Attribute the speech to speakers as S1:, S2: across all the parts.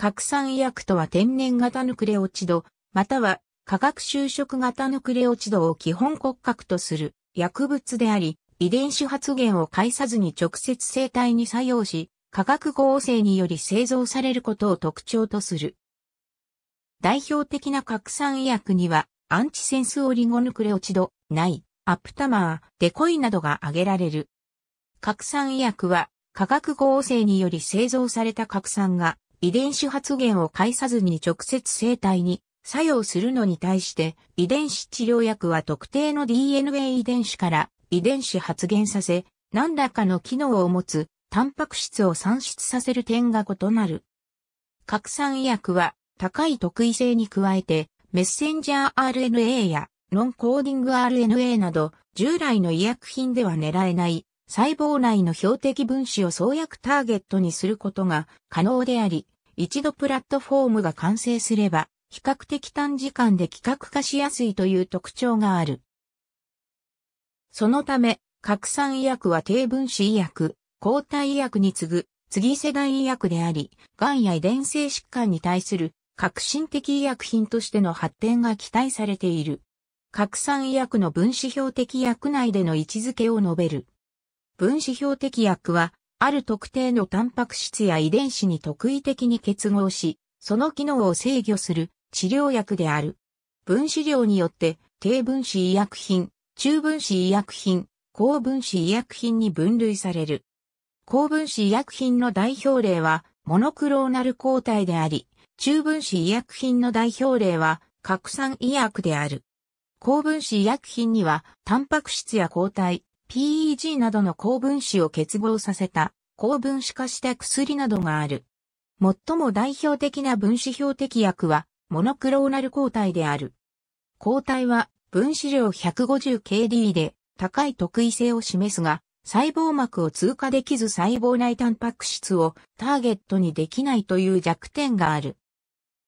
S1: 核酸薬とは天然型ヌクレオチド、または化学修飾型ヌクレオチドを基本骨格とする薬物であり、遺伝子発現を介さずに直接生体に作用し、化学合成により製造されることを特徴とする。代表的な核酸薬には、アンチセンスオリゴヌクレオチド、ない、アプタマー、デコイなどが挙げられる。核酸薬は、化学合成により製造された核酸が、遺伝子発現を介さずに直接生体に作用するのに対して遺伝子治療薬は特定の DNA 遺伝子から遺伝子発現させ何らかの機能を持つタンパク質を産出させる点が異なる。核酸薬は高い特異性に加えてメッセンジャー RNA やノンコーディング RNA など従来の医薬品では狙えない細胞内の標的分子を創薬ターゲットにすることが可能であり、一度プラットフォームが完成すれば、比較的短時間で企画化しやすいという特徴がある。そのため、核酸医薬は低分子医薬、抗体医薬に次ぐ次世代医薬であり、癌や遺伝性疾患に対する革新的医薬品としての発展が期待されている。核酸医薬の分子標的薬内での位置づけを述べる。分子標的薬は、ある特定のタンパク質や遺伝子に特異的に結合し、その機能を制御する治療薬である。分子量によって、低分子医薬品、中分子医薬品、高分子医薬品に分類される。高分子医薬品の代表例は、モノクローナル抗体であり、中分子医薬品の代表例は、核酸医薬である。高分子医薬品には、タンパク質や抗体、PEG などの高分子を結合させた、高分子化した薬などがある。最も代表的な分子標的薬は、モノクローナル抗体である。抗体は、分子量 150kD で、高い特異性を示すが、細胞膜を通過できず細胞内タンパク質をターゲットにできないという弱点がある。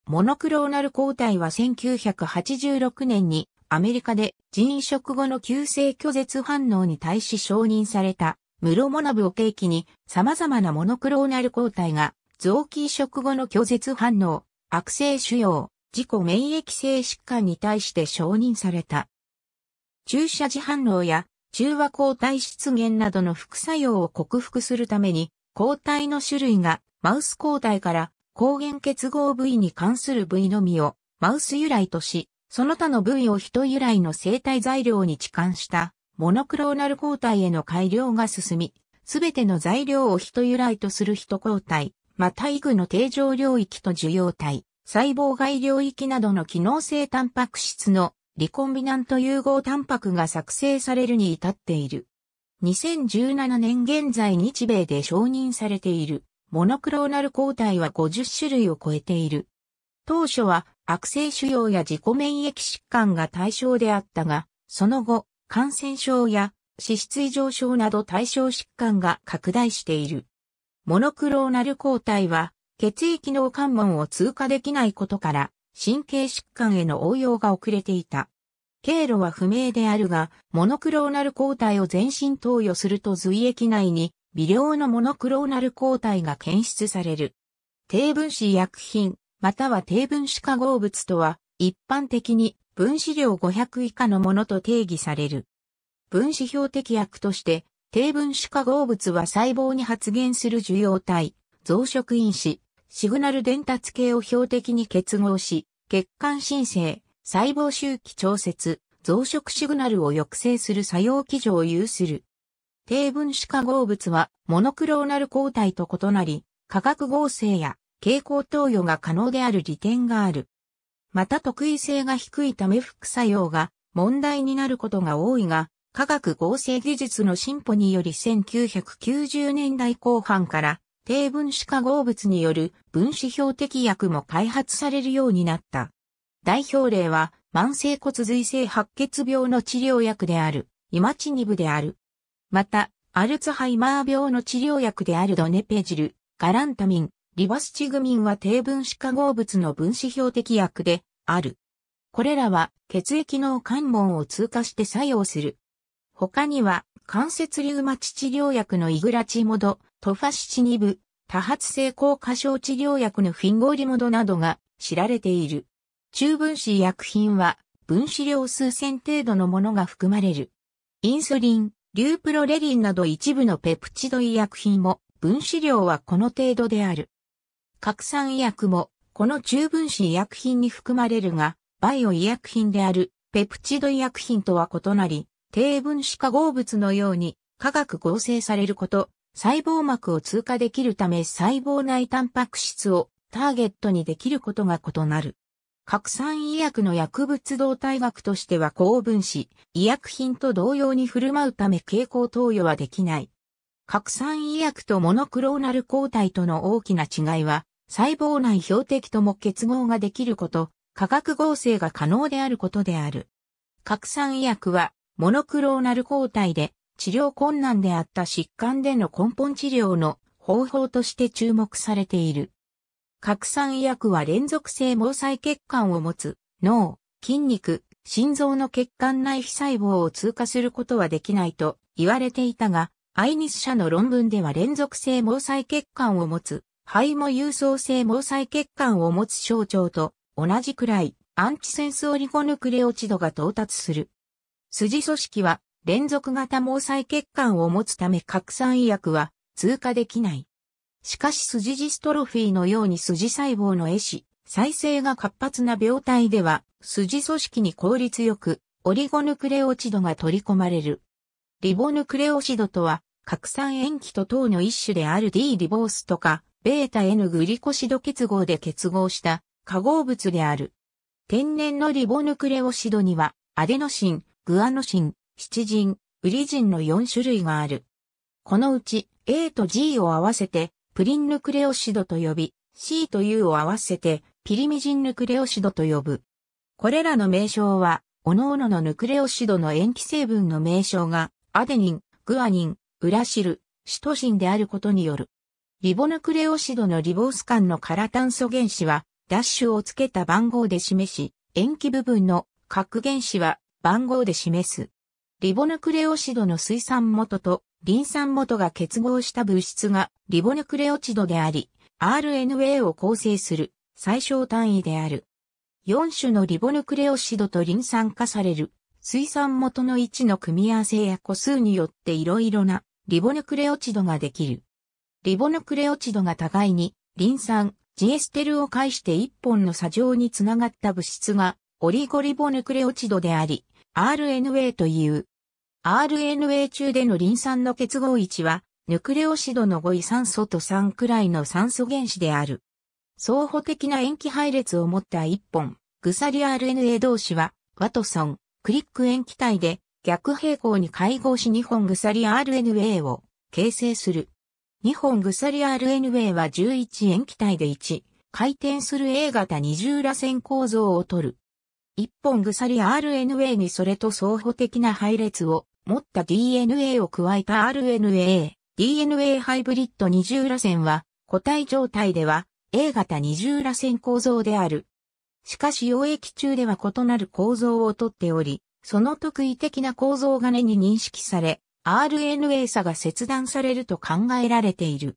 S1: モノクローナル抗体は1986年にアメリカで人移植後の急性拒絶反応に対し承認されたムロモナブを契機に様々なモノクローナル抗体が臓器移植後の拒絶反応、悪性腫瘍、自己免疫性疾患に対して承認された。注射時反応や中和抗体出現などの副作用を克服するために抗体の種類がマウス抗体から抗原結合部位に関する部位のみをマウス由来としその他の部位を人由来の生体材料に置換したモノクローナル抗体への改良が進み、すべての材料を人由来とする人抗体、またイグの定常領域と受容体、細胞外領域などの機能性タンパク質のリコンビナント融合タンパクが作成されるに至っている。2017年現在日米で承認されているモノクローナル抗体は50種類を超えている。当初は悪性腫瘍や自己免疫疾患が対象であったが、その後、感染症や脂質異常症など対象疾患が拡大している。モノクローナル抗体は、血液の関門を通過できないことから、神経疾患への応用が遅れていた。経路は不明であるが、モノクローナル抗体を全身投与すると髄液内に微量のモノクローナル抗体が検出される。低分子薬品、または低分子化合物とは、一般的に分子量500以下のものと定義される。分子標的薬として、低分子化合物は細胞に発現する受容体、増殖因子、シグナル伝達系を標的に結合し、血管新生、細胞周期調節、増殖シグナルを抑制する作用基準を有する。低分子化合物はモノクローナル抗体と異なり、化学合成や蛍光投与が可能である利点がある。また特異性が低いため副作用が問題になることが多いが、科学合成技術の進歩により1990年代後半から低分子化合物による分子標的薬も開発されるようになった。代表例は慢性骨髄性白血病の治療薬であるイマチニブである。また、アルツハイマー病の治療薬であるドネペジル、ガランタミン、リバスチグミンは低分子化合物の分子標的薬である。これらは血液の関門を通過して作用する。他には関節リウマチ治療薬のイグラチモド、トファシチニブ、多発性硬化症治療薬のフィンゴリモドなどが知られている。中分子医薬品は分子量数千程度のものが含まれる。インスリン、リュープロレリンなど一部のペプチド医薬品も分子量はこの程度である。核酸医薬も、この中分子医薬品に含まれるが、バイオ医薬品である、ペプチド医薬品とは異なり、低分子化合物のように、化学合成されること、細胞膜を通過できるため細胞内タンパク質をターゲットにできることが異なる。核酸医薬の薬物動態学としては高分子、医薬品と同様に振る舞うため蛍光投与はできない。核酸医薬とモノクローナル抗体との大きな違いは、細胞内標的とも結合ができること、化学合成が可能であることである。核酸医薬は、モノクローナル抗体で、治療困難であった疾患での根本治療の方法として注目されている。核酸医薬は連続性毛細血管を持つ脳、筋肉、心臓の血管内皮細胞を通過することはできないと言われていたが、アイニス社の論文では連続性毛細血管を持つ肺も郵送性毛細血管を持つ象徴と同じくらいアンチセンスオリゴヌクレオチドが到達する。筋組織は連続型毛細血管を持つため核酸医薬は通過できない。しかし筋ジストロフィーのように筋細胞の絵師、再生が活発な病態では、筋組織に効率よく、オリゴヌクレオチドが取り込まれる。リボヌクレオチドとは、核酸塩基と糖の一種である D リボースとか、ベータ N グリコシド結合で結合した化合物である。天然のリボヌクレオシドには、アデノシン、グアノシン、シチジン、ウリジンの4種類がある。このうち A と G を合わせてプリンヌクレオシドと呼び、C と U を合わせてピリミジンヌクレオシドと呼ぶ。これらの名称は、各々のヌクレオシドの塩基成分の名称が、アデニン、グアニン、ウラシル、シトシンであることによる。リボヌクレオシドのリボース間の空炭素原子は、ダッシュをつけた番号で示し、塩基部分の核原子は番号で示す。リボヌクレオシドの水酸元とリン酸元が結合した物質がリボヌクレオチドであり、RNA を構成する最小単位である。4種のリボヌクレオシドとリン酸化される水酸元の位置の組み合わせや個数によっていろいろなリボヌクレオチドができる。リボヌクレオチドが互いに、リン酸、ジエステルを介して一本の作状につながった物質が、オリゴリボヌクレオチドであり、RNA という。RNA 中でのリン酸の結合位置は、ヌクレオシドの5位酸素と3くらいの酸素原子である。相補的な塩基配列を持った一本、グサリ RNA 同士は、ワトソン、クリック塩基体で、逆平行に会合し2本グサリ RNA を形成する。二本鎖 RNA は11塩基体で1、回転する A 型二重螺旋構造を取る。一本鎖 RNA にそれと相補的な配列を持った DNA を加えた RNA、DNA ハイブリッド二重螺旋は、個体状態では A 型二重螺旋構造である。しかし溶液中では異なる構造をとっており、その特異的な構造が根に認識され、RNA 差が切断されると考えられている。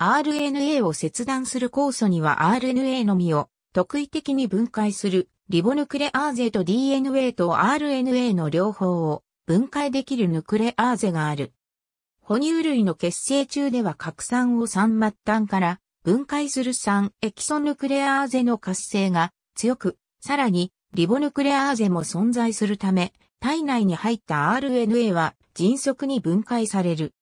S1: RNA を切断する酵素には RNA のみを特異的に分解するリボヌクレアーゼと DNA と RNA の両方を分解できるヌクレアーゼがある。哺乳類の結成中では核酸を酸末端から分解する酸エキソヌクレアーゼの活性が強く、さらにリボヌクレアーゼも存在するため、体内に入った RNA は迅速に分解される。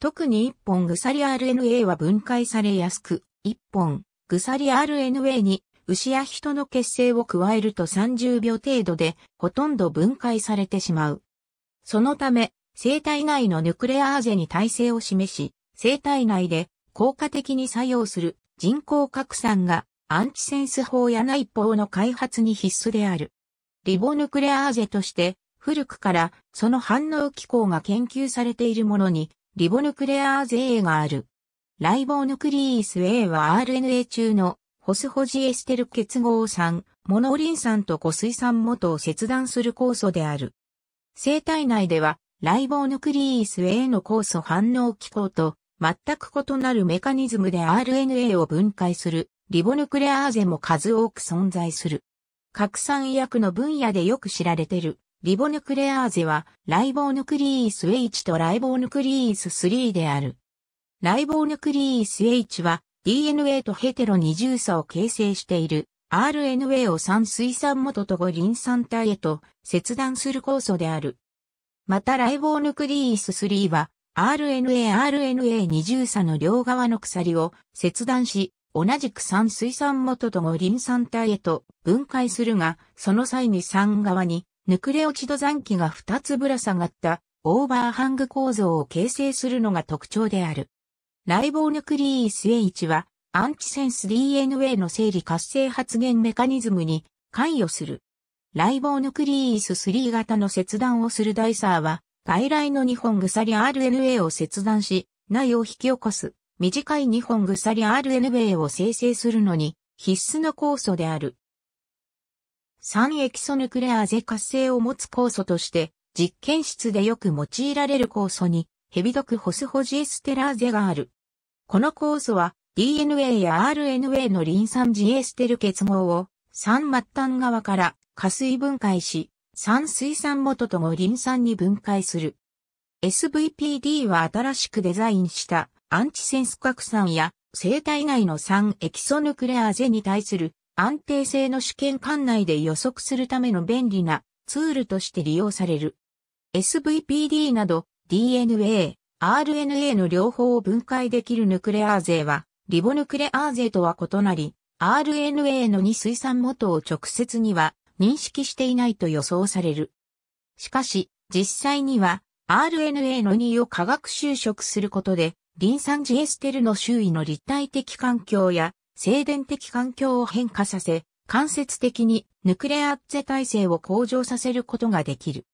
S1: 特に1本リ RNA は分解されやすく、1本リ RNA に牛や人の血清を加えると30秒程度でほとんど分解されてしまう。そのため、生体内のヌクレアーゼに耐性を示し、生体内で効果的に作用する人工核酸がアンチセンス法や内法の開発に必須である。リボヌクレアーゼとして古くからその反応機構が研究されているものにリボヌクレアーゼ A がある。ライボヌクリース A は RNA 中のホスホジエステル結合酸、モノリン酸と湖水酸元を切断する酵素である。生体内ではライボヌクリース A の酵素反応機構と全く異なるメカニズムで RNA を分解するリボヌクレアーゼも数多く存在する。核酸医薬の分野でよく知られているリボヌクレアーゼは、ライボーヌクリース H とライボーヌクリース3である。ライボーヌクリース H は、DNA とヘテロ二重差を形成している RNA を酸水酸元と五リン酸体へと切断する酵素である。またライボーヌクリース3は、RNA、RNA 二重差の両側の鎖を切断し、同じく酸水酸元と五リン酸体へと分解するが、その際に酸側にヌクレオチド残機が2つぶら下がったオーバーハング構造を形成するのが特徴である。ライボーヌクリース H はアンチセンス DNA の整理活性発現メカニズムに関与する。ライボーヌクリース3型の切断をするダイサーは外来の2本鎖 RNA を切断し内を引き起こす短い2本鎖 RNA を生成するのに必須の酵素である。酸エキソヌクレアゼ活性を持つ酵素として、実験室でよく用いられる酵素に、ヘビ毒ホスホジエステラーゼがある。この酵素は、DNA や RNA のリン酸ジエステル結合を、酸末端側から加水分解し、酸水酸元ともリン酸に分解する。SVPD は新しくデザインしたアンチセンス核酸や生体内の酸エキソヌクレアゼに対する安定性の試験管内で予測するための便利なツールとして利用される。SVPD など DNA、RNA の両方を分解できるヌクレアーゼは、リボヌクレアーゼとは異なり、RNA の2水産元を直接には認識していないと予想される。しかし、実際には RNA の2を化学修飾することで、リン酸ジエステルの周囲の立体的環境や静電的環境を変化させ、間接的にヌクレアッツェ体制を向上させることができる。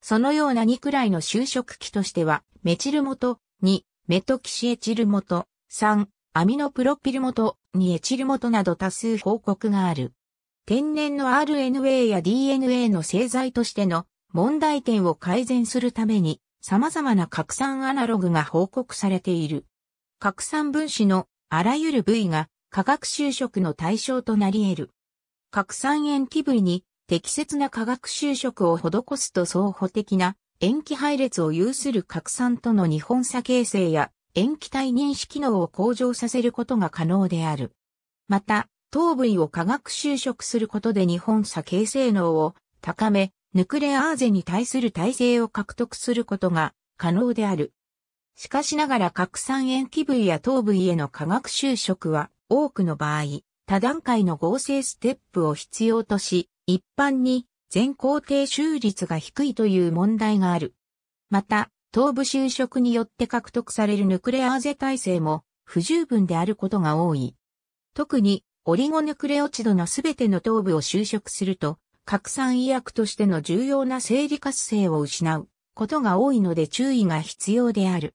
S1: そのような2くらいの就職期としては、メチル元、2、メトキシエチル元、3、アミノプロピル元、2エチル元など多数報告がある。天然の RNA や DNA の製剤としての問題点を改善するために様々な拡散アナログが報告されている。拡散分子のあらゆる部位が化学修飾の対象となり得る。核酸塩基部位に適切な化学修飾を施すと相補的な塩基配列を有する核酸との日本差形成や塩基体認識能を向上させることが可能である。また、糖部位を化学修飾することで日本差形成能を高め、ヌクレアーゼに対する耐性を獲得することが可能である。しかしながら核酸塩基部位や糖部位への化学修飾は多くの場合、多段階の合成ステップを必要とし、一般に全工程収率が低いという問題がある。また、頭部就職によって獲得されるヌクレアーゼ体制も不十分であることが多い。特に、オリゴヌクレオチドのすべての頭部を就職すると、拡散医薬としての重要な生理活性を失うことが多いので注意が必要である。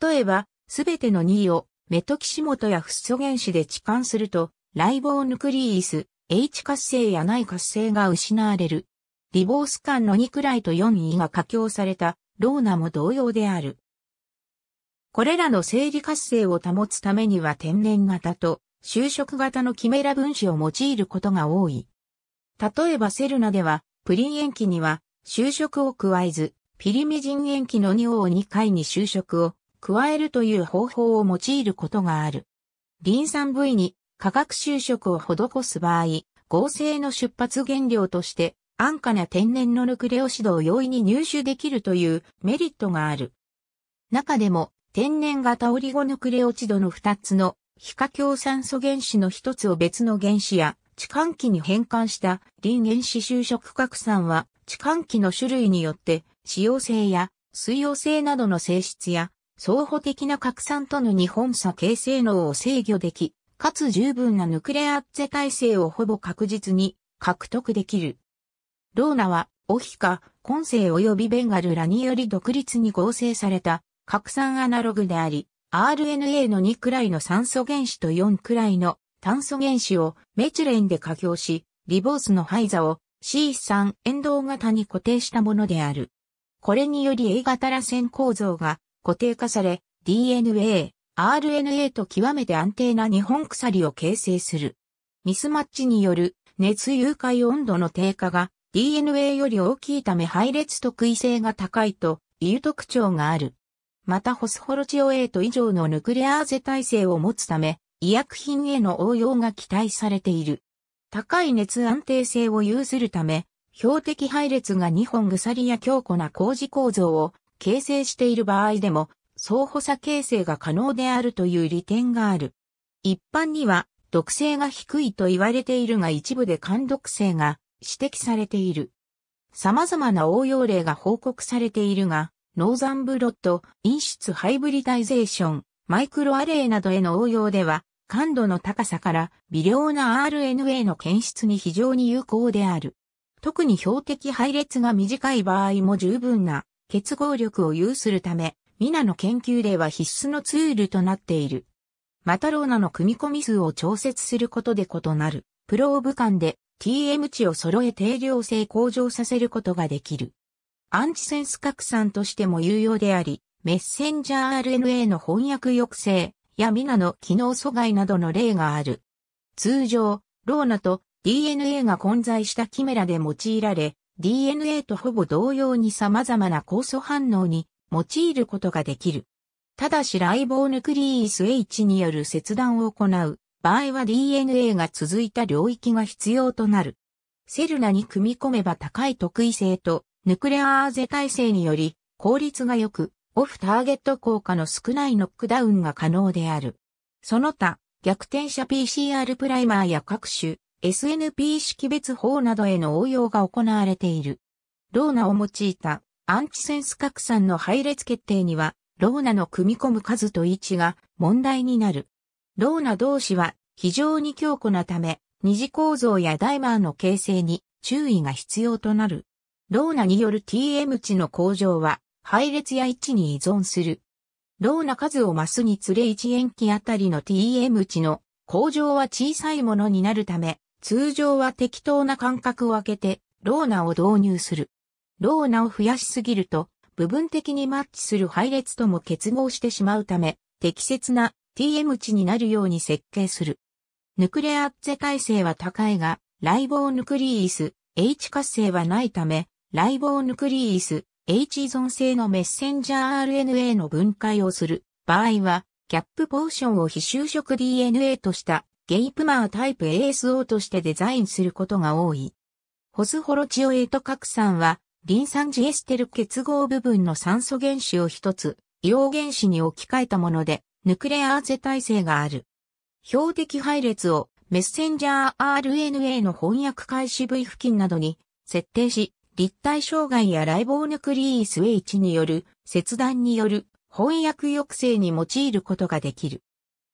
S1: 例えば、すべての2をメトキシモトやフッ素原子で置換すると、ライボーヌクリース、H 活性や内活性が失われる。リボース間の2くらいと4位が加強された、ローナも同様である。これらの生理活性を保つためには天然型と就職型のキメラ分子を用いることが多い。例えばセルナでは、プリン塩基には、就職を加えず、ピリミジン塩基の2を2回に就職を、加えるという方法を用いることがある。リン酸位に化学修飾を施す場合、合成の出発原料として安価な天然のヌクレオシドを容易に入手できるというメリットがある。中でも天然型オリゴヌクレオチドの2つの非化強酸素原子の1つを別の原子や置換器に変換したリン原子就職核酸は置換器の種類によって使用性や水溶性などの性質や相補的な核酸との日本差形成能を制御でき、かつ十分なヌクレアッツェ体制をほぼ確実に獲得できる。ローナは、オヒカ、コンセイ及びベンガルラにより独立に合成された核酸アナログであり、RNA の2くらいの酸素原子と4くらいの炭素原子をメチレンで加強し、リボースの排座を C3 遠藤型に固定したものである。これにより A 型螺旋構造が固定化され、DNA、RNA と極めて安定な日本鎖を形成する。ミスマッチによる熱融解温度の低下が DNA より大きいため配列特異性が高いという特徴がある。またホスホロチオエイト以上のヌクレアーゼ耐性を持つため、医薬品への応用が期待されている。高い熱安定性を有するため、標的配列が2本鎖や強固な工事構造を形成している場合でも、相補差形成が可能であるという利点がある。一般には、毒性が低いと言われているが一部で感毒性が指摘されている。様々な応用例が報告されているが、ノーザンブロッド、陰出ハイブリダイゼーション、マイクロアレイなどへの応用では、感度の高さから微量な RNA の検出に非常に有効である。特に標的配列が短い場合も十分な結合力を有するため、ミナの研究例は必須のツールとなっている。またローナの組み込み数を調節することで異なる、プローブ間で TM 値を揃え定量性向上させることができる。アンチセンス拡散としても有用であり、メッセンジャー RNA の翻訳抑制やミナの機能阻害などの例がある。通常、ローナと DNA が混在したキメラで用いられ、DNA とほぼ同様に様々な酵素反応に用いることができる。ただしライボーヌクリース H による切断を行う場合は DNA が続いた領域が必要となる。セルナに組み込めば高い特異性とヌクレアーゼ体制により効率が良く、オフターゲット効果の少ないノックダウンが可能である。その他、逆転者 PCR プライマーや各種 SNP 識別法などへの応用が行われている。ローナを用いたアンチセンス拡散の配列決定には、ローナの組み込む数と位置が問題になる。ローナ同士は非常に強固なため、二次構造やダイマーの形成に注意が必要となる。ローナによる TM 値の向上は、配列や位置に依存する。ローナ数を増すにつれ1塩基あたりの TM 値の向上は小さいものになるため、通常は適当な間隔を空けて、ローナを導入する。ローナを増やしすぎると、部分的にマッチする配列とも結合してしまうため、適切な TM 値になるように設計する。ヌクレアッツェ耐性は高いが、ライボーヌクリーイス、H 活性はないため、ライボーヌクリーイス、H 依存性のメッセンジャー RNA の分解をする場合は、キャップポーションを非就職 DNA としたゲイプマータイプ ASO としてデザインすることが多い。ホスホロチオエイト核酸は、リン酸ジエステル結合部分の酸素原子を一つ、硫黄原子に置き換えたもので、ヌクレアーゼ体制がある。標的配列をメッセンジャー RNA の翻訳開始部位付近などに設定し、立体障害やライボーヌクリースウェイチによる切断による翻訳抑制に用いることができる。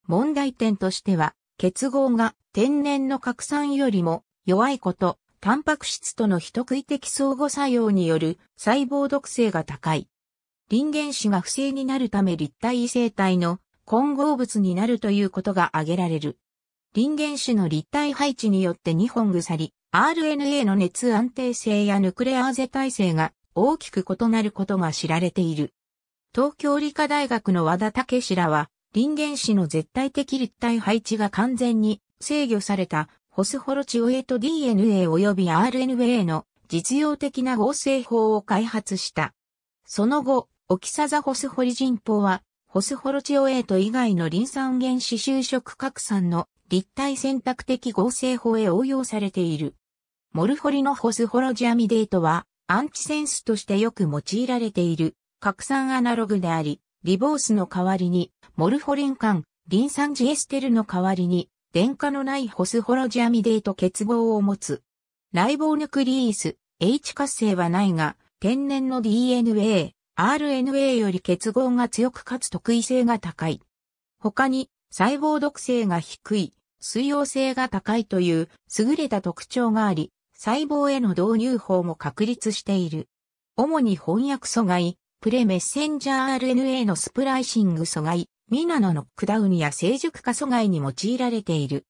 S1: 問題点としては、結合が天然の核酸よりも弱いこと、タンパク質との人食い的相互作用による細胞毒性が高い。ゲン子が不正になるため立体異性体の混合物になるということが挙げられる。ゲン子の立体配置によって2本り、RNA の熱安定性やヌクレアーゼ耐性が大きく異なることが知られている。東京理科大学の和田武氏らは、林原子の絶対的立体配置が完全に制御されたホスホロチオエト DNA 及び RNA の実用的な合成法を開発した。その後、オキサザホスホリジン法は、ホスホロチオエート以外のリン酸原子就職拡散の立体選択的合成法へ応用されている。モルホリのホスホロジアミデートは、アンチセンスとしてよく用いられている、拡散アナログであり、リボースの代わりに、モルフォリン酸、リン酸ジエステルの代わりに、電化のないホスホロジアミデート結合を持つ。ライボーヌクリース、H 活性はないが、天然の DNA、RNA より結合が強くかつ特異性が高い。他に、細胞毒性が低い、水溶性が高いという優れた特徴があり、細胞への導入法も確立している。主に翻訳阻害、プレメッセンジャー RNA のスプライシング阻害、ミナノックダウンや成熟化阻害に用いられている。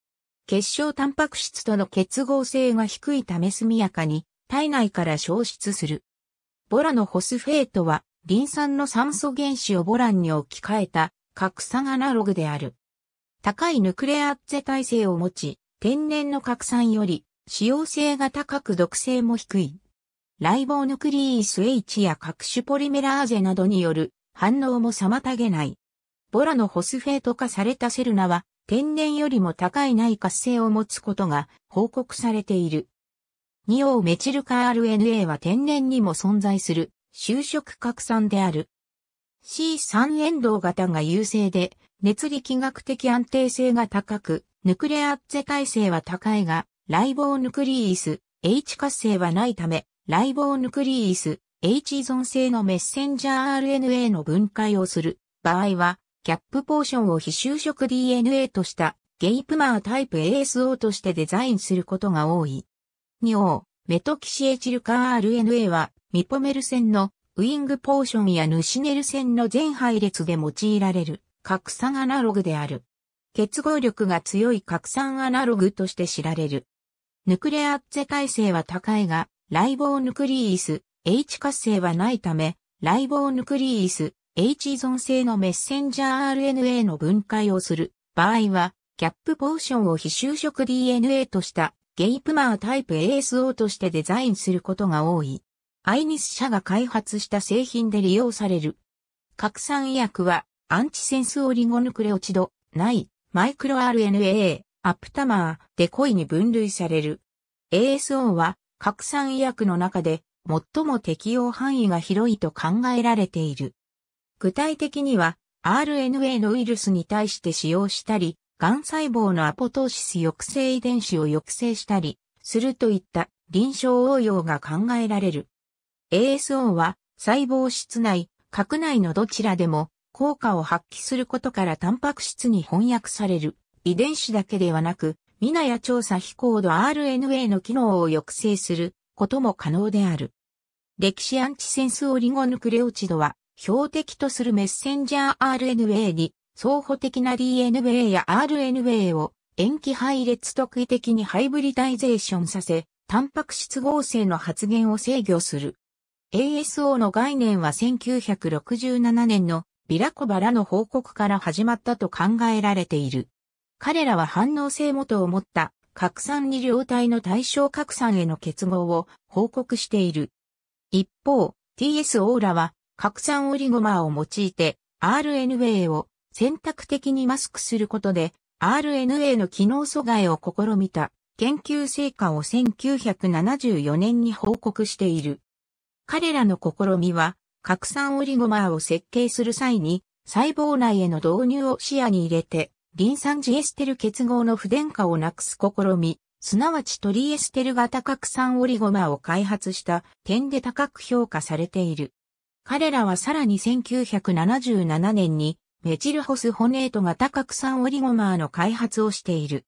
S1: 結晶タンパク質との結合性が低いため速やかに体内から消失する。ボラのホスフェートは、リン酸の酸素原子をボランに置き換えた核酸アナログである。高いヌクレアッツェ耐性を持ち、天然の核酸より使用性が高く毒性も低い。ライボーヌクリース H や各種ポリメラーゼなどによる反応も妨げない。ボラのホスフェート化されたセルナは天然よりも高い内活性を持つことが報告されている。ニオメチルカ RNA は天然にも存在する就職拡散である。C3 エンドウ型が優勢で熱力学的安定性が高く、ヌクレアッツェ耐性は高いが、ライボーヌクリース、H 活性はないため、ライボーヌクリース、H 依存性のメッセンジャー RNA の分解をする場合は、キャップポーションを非就職 DNA としたゲイプマータイプ ASO としてデザインすることが多い。尿、メトキシエチルカ RNA は、ミポメル線のウィングポーションやヌシネル線の全配列で用いられる核酸アナログである。結合力が強い核酸アナログとして知られる。ヌクレアッツェ耐性は高いが、ライボーヌクリース H 活性はないため、ライボーヌクリース H 依存性のメッセンジャー RNA の分解をする場合は、キャップポーションを非就職 DNA としたゲイプマータイプ ASO としてデザインすることが多い。アイニス社が開発した製品で利用される。拡散医薬はアンチセンスオリゴヌクレオチド、ない、マイクロ RNA、アプタマー、デコイに分類される。ASO は核酸医薬の中で最も適用範囲が広いと考えられている。具体的には RNA のウイルスに対して使用したり、癌細胞のアポトーシス抑制遺伝子を抑制したりするといった臨床応用が考えられる。ASO は細胞室内、核内のどちらでも効果を発揮することからタンパク質に翻訳される遺伝子だけではなくミナや調査非行度 RNA の機能を抑制することも可能である。歴史アンチセンスオリゴヌクレオチドは、標的とするメッセンジャー RNA に、相補的な DNA や RNA を塩基配列特異的にハイブリダイゼーションさせ、タンパク質合成の発現を制御する。ASO の概念は1967年のビラコバラの報告から始まったと考えられている。彼らは反応性元を持った核酸二量体の対象核酸への結合を報告している。一方、TS オーラは核酸オリゴマーを用いて RNA を選択的にマスクすることで RNA の機能阻害を試みた研究成果を1974年に報告している。彼らの試みは核酸オリゴマーを設計する際に細胞内への導入を視野に入れてリン酸ジエステル結合の不電化をなくす試み、すなわちトリエステル型核酸オリゴマを開発した点で高く評価されている。彼らはさらに1977年にメチルホスホネート型核酸オリゴマーの開発をしている。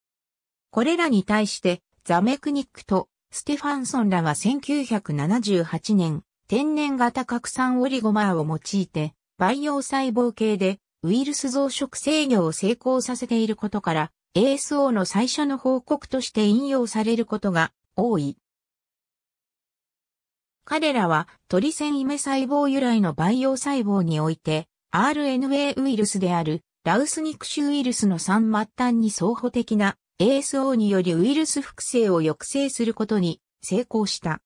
S1: これらに対してザメクニックとステファンソンらは1978年天然型核酸オリゴマーを用いて培養細胞系でウイルス増殖制御を成功させていることから、ASO の最初の報告として引用されることが多い。彼らは鳥繊維目細胞由来の培養細胞において RNA ウイルスであるラウス肉種ウイルスの3末端に相補的な ASO によりウイルス複製を抑制することに成功した。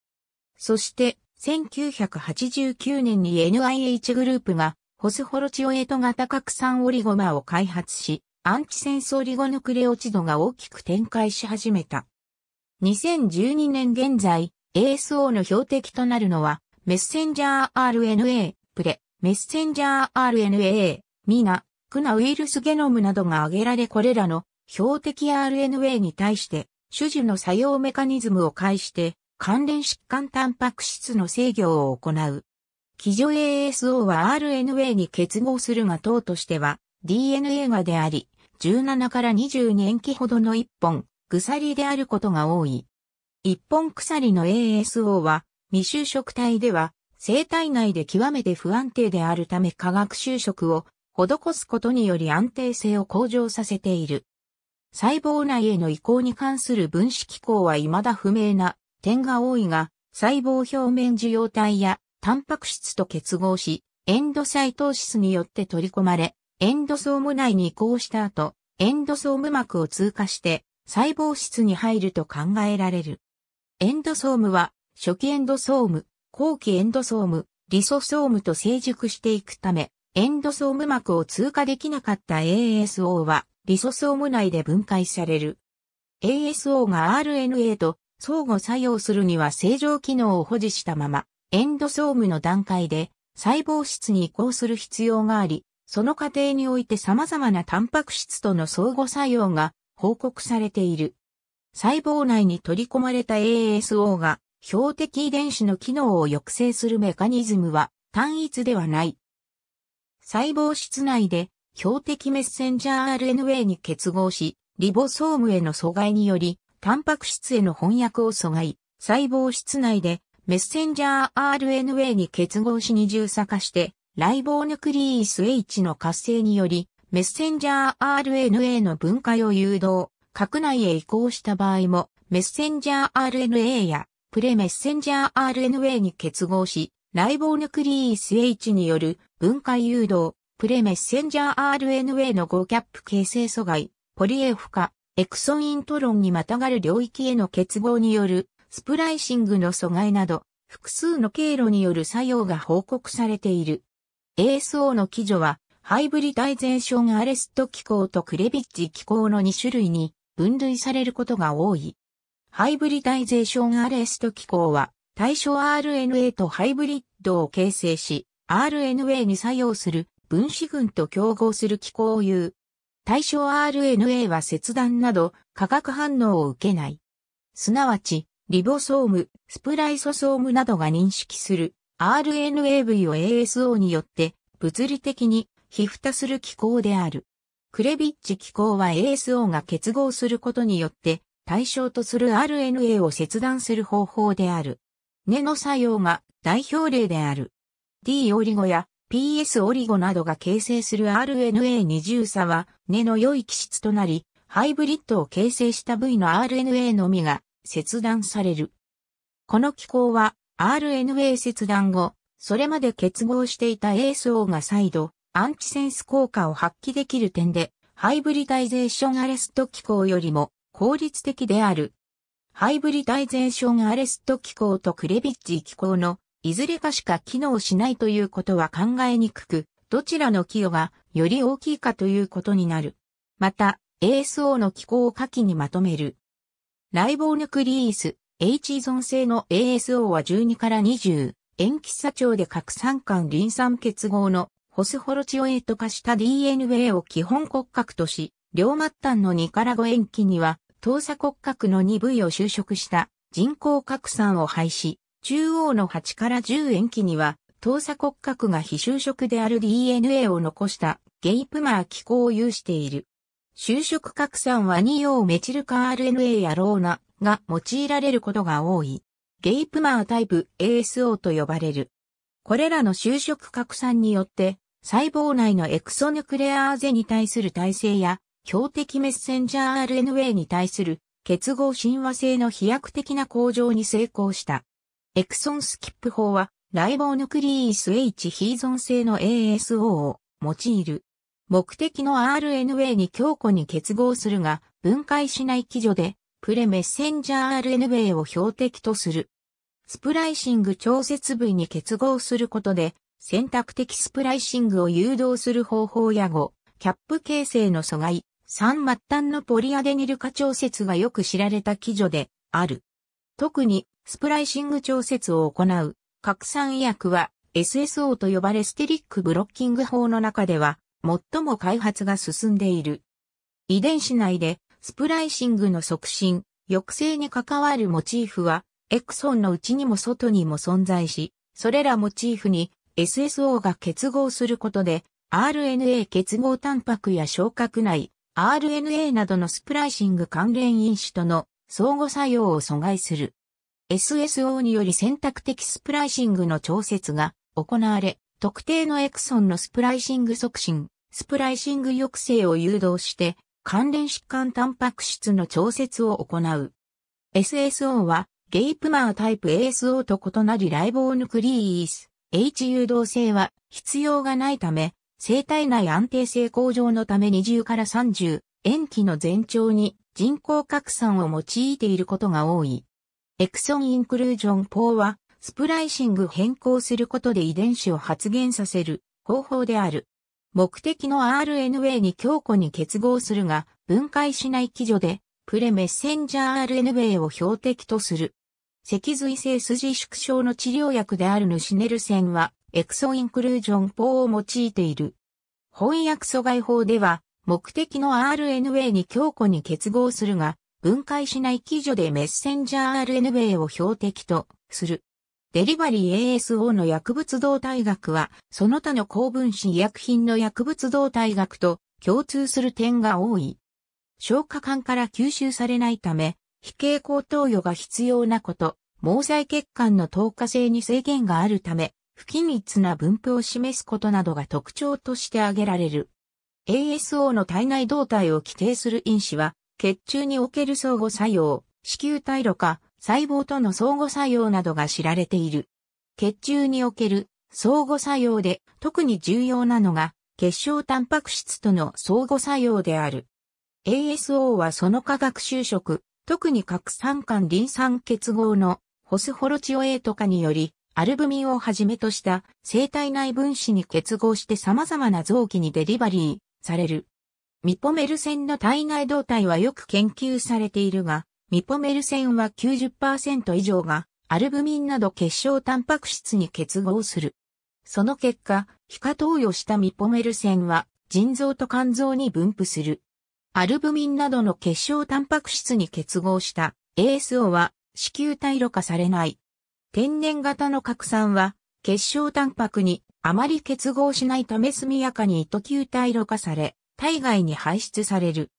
S1: そして1989年に NIH グループがホスホロチオエト型核酸オリゴマを開発し、アンチセンスオリゴヌクレオチドが大きく展開し始めた。2012年現在、ASO の標的となるのは、メッセンジャー RNA、プレ、メッセンジャー RNA、ミナ、クナウイルスゲノムなどが挙げられこれらの標的 RNA に対して、種樹の作用メカニズムを介して、関連疾患タンパク質の制御を行う。基準 ASO は RNA に結合するが糖としては DNA がであり、17から22延期ほどの1本、鎖であることが多い。1本鎖の ASO は未就職体では生体内で極めて不安定であるため化学就職を施すことにより安定性を向上させている。細胞内への移行に関する分子機構は未だ不明な点が多いが、細胞表面受容体やタンパク質と結合し、エンドサイトーシスによって取り込まれ、エンドソーム内に移行した後、エンドソーム膜を通過して細胞質に入ると考えられる。エンドソームは初期エンドソーム、後期エンドソーム、リソソームと成熟していくため、エンドソーム膜を通過できなかった ASO はリソソーム内で分解される。ASO が RNA と相互作用するには正常機能を保持したままエンドソームの段階で細胞質に移行する必要があり、その過程において様々なタンパク質との相互作用が報告されている。細胞内に取り込まれた ASO が標的遺伝子の機能を抑制するメカニズムは単一ではない。細胞質内で標的メッセンジャー RNA に結合し、リボソームへの阻害により、タンパク質への翻訳を阻害、細胞質内でメッセンジャー RNA に結合し二重差化して、ライボーヌクリース H の活性により、メッセンジャー RNA の分解を誘導、核内へ移行した場合も、メッセンジャー RNA やプレメッセンジャー RNA に結合し、ライボーヌクリース H による分解誘導、プレメッセンジャー RNA の5キャップ形成阻害、ポリエフ化、エクソイントロンにまたがる領域への結合によるスプライシングの阻害など、複数の経路による作用が報告されている。ASO の基準は、ハイブリタイゼーションアレスト機構とクレビッジ機構の2種類に分類されることが多い。ハイブリタイゼーションアレスト機構は、対象 RNA とハイブリッドを形成し、RNA に作用する分子群と競合する機構を言う。対象 RNA は切断など化学反応を受けない。すなわち、リボソーム、スプライソソームなどが認識する RNAV を ASO によって物理的に皮膚化する機構である。クレビッチ機構は ASO が結合することによって対象とする RNA を切断する方法である。根の作用が代表例である。D オリゴや PS オリゴなどが形成する RNA 二重差は根の良い基質となり、ハイブリッドを形成した部位の RNA のみが切断される。この機構は RNA 切断後、それまで結合していた A s o が再度、アンチセンス効果を発揮できる点で、ハイブリタイゼーションアレスト機構よりも効率的である。ハイブリタイゼーションアレスト機構とクレビッジ機構のいずれかしか機能しないということは考えにくく、どちらの寄与がより大きいかということになる。また、ASO の機構を下記にまとめる。ライボーヌクリース、H 依存性の ASO は12から20、塩基砂長で核酸管リン酸結合のホスホロチオエイト化した DNA を基本骨格とし、両末端の2から5塩基には、等差骨格の2位を就職した人工核酸を廃止、中央の8から10塩基には、等差骨格が非就職である DNA を残したゲイプマー機構を有している。就職拡散は2葉メチルカ RNA やローナが用いられることが多い。ゲイプマータイプ ASO と呼ばれる。これらの就職拡散によって、細胞内のエクソヌクレアーゼに対する耐性や、標的メッセンジャー RNA に対する結合親和性の飛躍的な向上に成功した。エクソンスキップ法は、ライボーヌクリース H ゾン製の ASO を用いる。目的の RNA に強固に結合するが、分解しない基準で、プレメッセンジャー RNA を標的とする。スプライシング調節部位に結合することで、選択的スプライシングを誘導する方法や後、キャップ形成の阻害、三末端のポリアデニル化調節がよく知られた基準である。特に、スプライシング調節を行う、散医薬は SSO と呼ばれステリックブロッキング法の中では、最も開発が進んでいる。遺伝子内でスプライシングの促進、抑制に関わるモチーフは、エクソンの内にも外にも存在し、それらモチーフに SSO が結合することで、RNA 結合タンパクや消化内、RNA などのスプライシング関連因子との相互作用を阻害する。SSO により選択的スプライシングの調節が行われ、特定のエクソンのスプライシング促進、スプライシング抑制を誘導して、関連疾患タンパク質の調節を行う。SSO は、ゲイプマータイプ ASO と異なりライボーヌクリース、H 誘導性は必要がないため、生体内安定性向上のため20から30、塩基の前兆に人工拡散を用いていることが多い。エクソンインクルージョン4は、スプライシング変更することで遺伝子を発現させる方法である。目的の RNA に強固に結合するが、分解しない基準で、プレメッセンジャー RNA を標的とする。脊髄性筋縮小の治療薬であるヌシネルセンは、エクソインクルージョン法を用いている。翻訳阻害法では、目的の RNA に強固に結合するが、分解しない基準でメッセンジャー RNA を標的とする。デリバリー ASO の薬物動態学は、その他の高分子医薬品の薬物動態学と共通する点が多い。消化管から吸収されないため、非蛍光投与が必要なこと、毛細血管の透過性に制限があるため、不均一な分布を示すことなどが特徴として挙げられる。ASO の体内動態を規定する因子は、血中における相互作用、子宮体炉化、細胞との相互作用などが知られている。血中における相互作用で特に重要なのが結晶タンパク質との相互作用である。ASO はその化学修飾、特に核酸間リン酸結合のホスホロチオエとかにより、アルブミンをはじめとした生体内分子に結合して様々な臓器にデリバリーされる。ミポメルンの体内動態はよく研究されているが、ミポメル線は90%以上がアルブミンなど結晶タンパク質に結合する。その結果、皮下投与したミポメル線は腎臓と肝臓に分布する。アルブミンなどの結晶タンパク質に結合した ASO は子宮体ろ過されない。天然型の核酸は結晶タンパクにあまり結合しないため速やかに糸球体ろ過され、体外に排出される。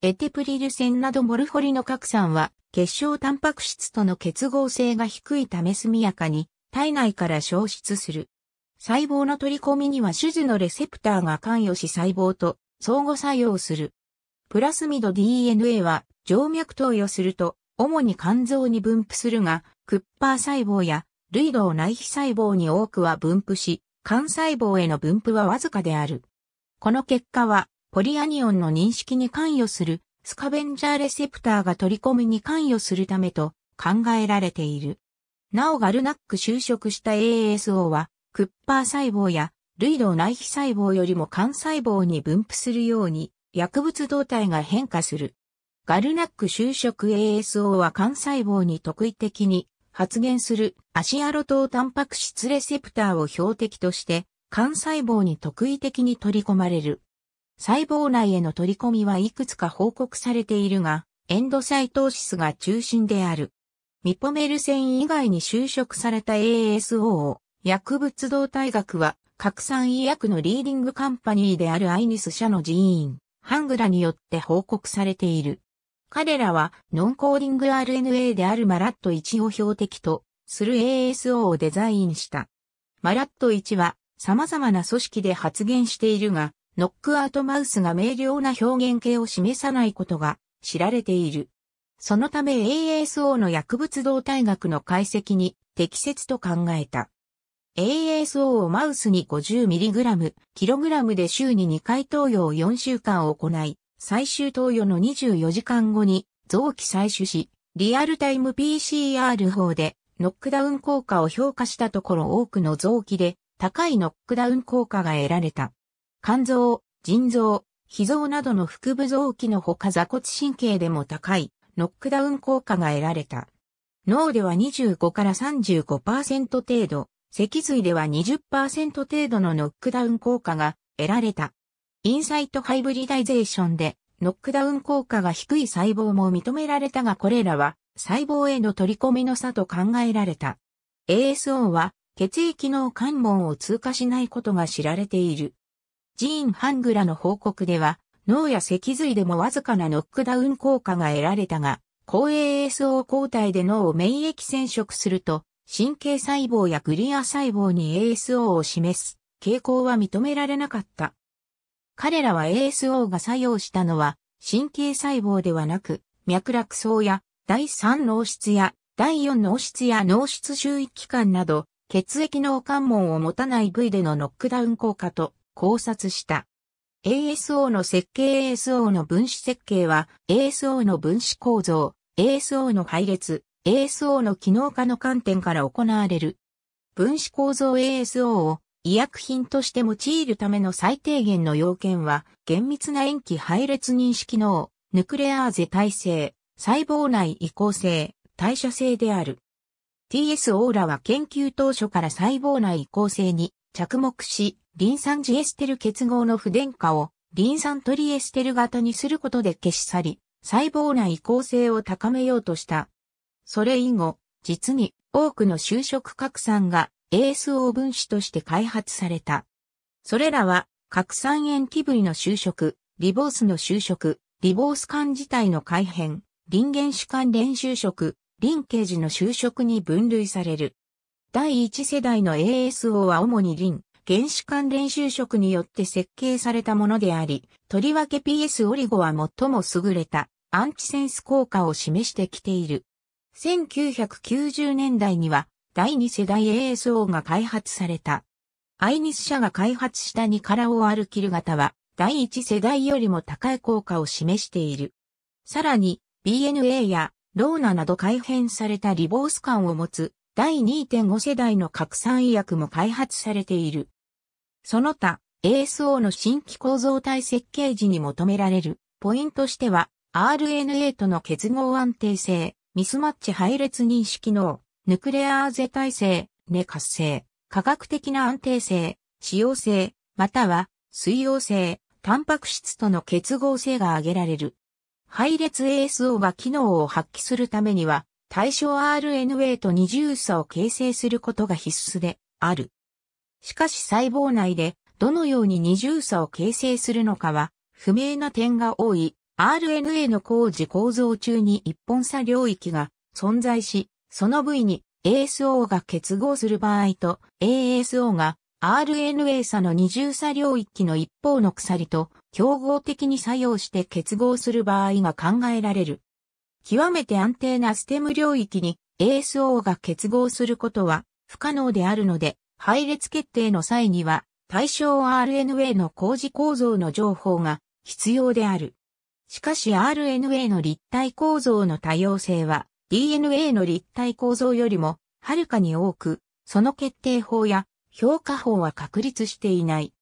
S1: エテプリル線などモルフォリの核酸は結晶タンパク質との結合性が低いため速やかに体内から消失する。細胞の取り込みには手術のレセプターが関与し細胞と相互作用する。プラスミド DNA は静脈投与すると主に肝臓に分布するが、クッパー細胞や類同内皮細胞に多くは分布し、肝細胞への分布はわずかである。この結果はポリアニオンの認識に関与するスカベンジャーレセプターが取り込みに関与するためと考えられている。なおガルナック就職した ASO は、クッパー細胞や、類同内皮細胞よりも幹細胞に分布するように、薬物動態が変化する。ガルナック就職 ASO は幹細胞に特異的に発現するアシアロトウタンパク質レセプターを標的として、幹細胞に特異的に取り込まれる。細胞内への取り込みはいくつか報告されているが、エンドサイトーシスが中心である。ミポメルン以外に就職された ASO を薬物動態学は拡散医薬のリーディングカンパニーであるアイニス社の人員、ハングラによって報告されている。彼らはノンコーディング RNA であるマラット1を標的とする ASO をデザインした。マラット1は様々な組織で発現しているが、ノックアウトマウスが明瞭な表現形を示さないことが知られている。そのため ASO の薬物動態学の解析に適切と考えた。ASO をマウスに 50mg、kg で週に2回投与を4週間行い、最終投与の24時間後に臓器採取し、リアルタイム PCR 法でノックダウン効果を評価したところ多くの臓器で高いノックダウン効果が得られた。肝臓、腎臓、脾臓などの腹部臓器のほか座骨神経でも高いノックダウン効果が得られた。脳では25から35%程度、脊髄では20%程度のノックダウン効果が得られた。インサイトハイブリダイゼーションでノックダウン効果が低い細胞も認められたがこれらは細胞への取り込みの差と考えられた。ASO は血液の関門を通過しないことが知られている。ジーン・ハングラの報告では、脳や脊髄でもわずかなノックダウン効果が得られたが、営 ASO 抗体で脳を免疫染色すると、神経細胞やグリア細胞に ASO を示す傾向は認められなかった。彼らは ASO が作用したのは神経細胞ではなく脈絡層や第3脳室や第4脳室や脳室周囲器官など血液脳関門を持たない部位でのノックダウン効果と考察した。ASO の設計 ASO の分子設計は ASO の分子構造、ASO の配列、ASO の機能化の観点から行われる。分子構造 ASO を医薬品として用いるための最低限の要件は厳密な塩基配列認識能、ヌクレアーゼ耐性、細胞内移行性、代謝性である。TS オーラは研究当初から細胞内移行性に着目し、リン酸ジエステル結合の不電化をリン酸トリエステル型にすることで消し去り、細胞内移行性を高めようとした。それ以後、実に多くの就職核酸が ASO 分子として開発された。それらは、核酸塩基部の就職、リボースの就職、リボース間自体の改変、リン原子間連就職、リンケージの就職に分類される。第一世代の ASO は主にリン、原子間練習色によって設計されたものであり、とりわけ PS オリゴは最も優れたアンチセンス効果を示してきている。1990年代には第2世代 ASO が開発された。アイニス社が開発した2カラオアルキル型は第1世代よりも高い効果を示している。さらに BNA やローナなど改変されたリボース感を持つ第2.5世代の拡散医薬も開発されている。その他、ASO の新規構造体設計時に求められるポイントしては、RNA との結合安定性、ミスマッチ配列認識機能、ヌクレアーゼ耐性、ネ活性、科学的な安定性、使用性、または水溶性、タンパク質との結合性が挙げられる。配列 ASO が機能を発揮するためには、対象 RNA と二重差を形成することが必須である。しかし細胞内でどのように二重差を形成するのかは不明な点が多い RNA の工事構造中に一本差領域が存在し、その部位に ASO が結合する場合と ASO が RNA 差の二重差領域の一方の鎖と競合的に作用して結合する場合が考えられる。極めて安定なステム領域に ASO が結合することは不可能であるので、配列決定の際には、対象 RNA の工事構造の情報が必要である。しかし RNA の立体構造の多様性は DNA の立体構造よりもはるかに多く、その決定法や評価法は確立していない。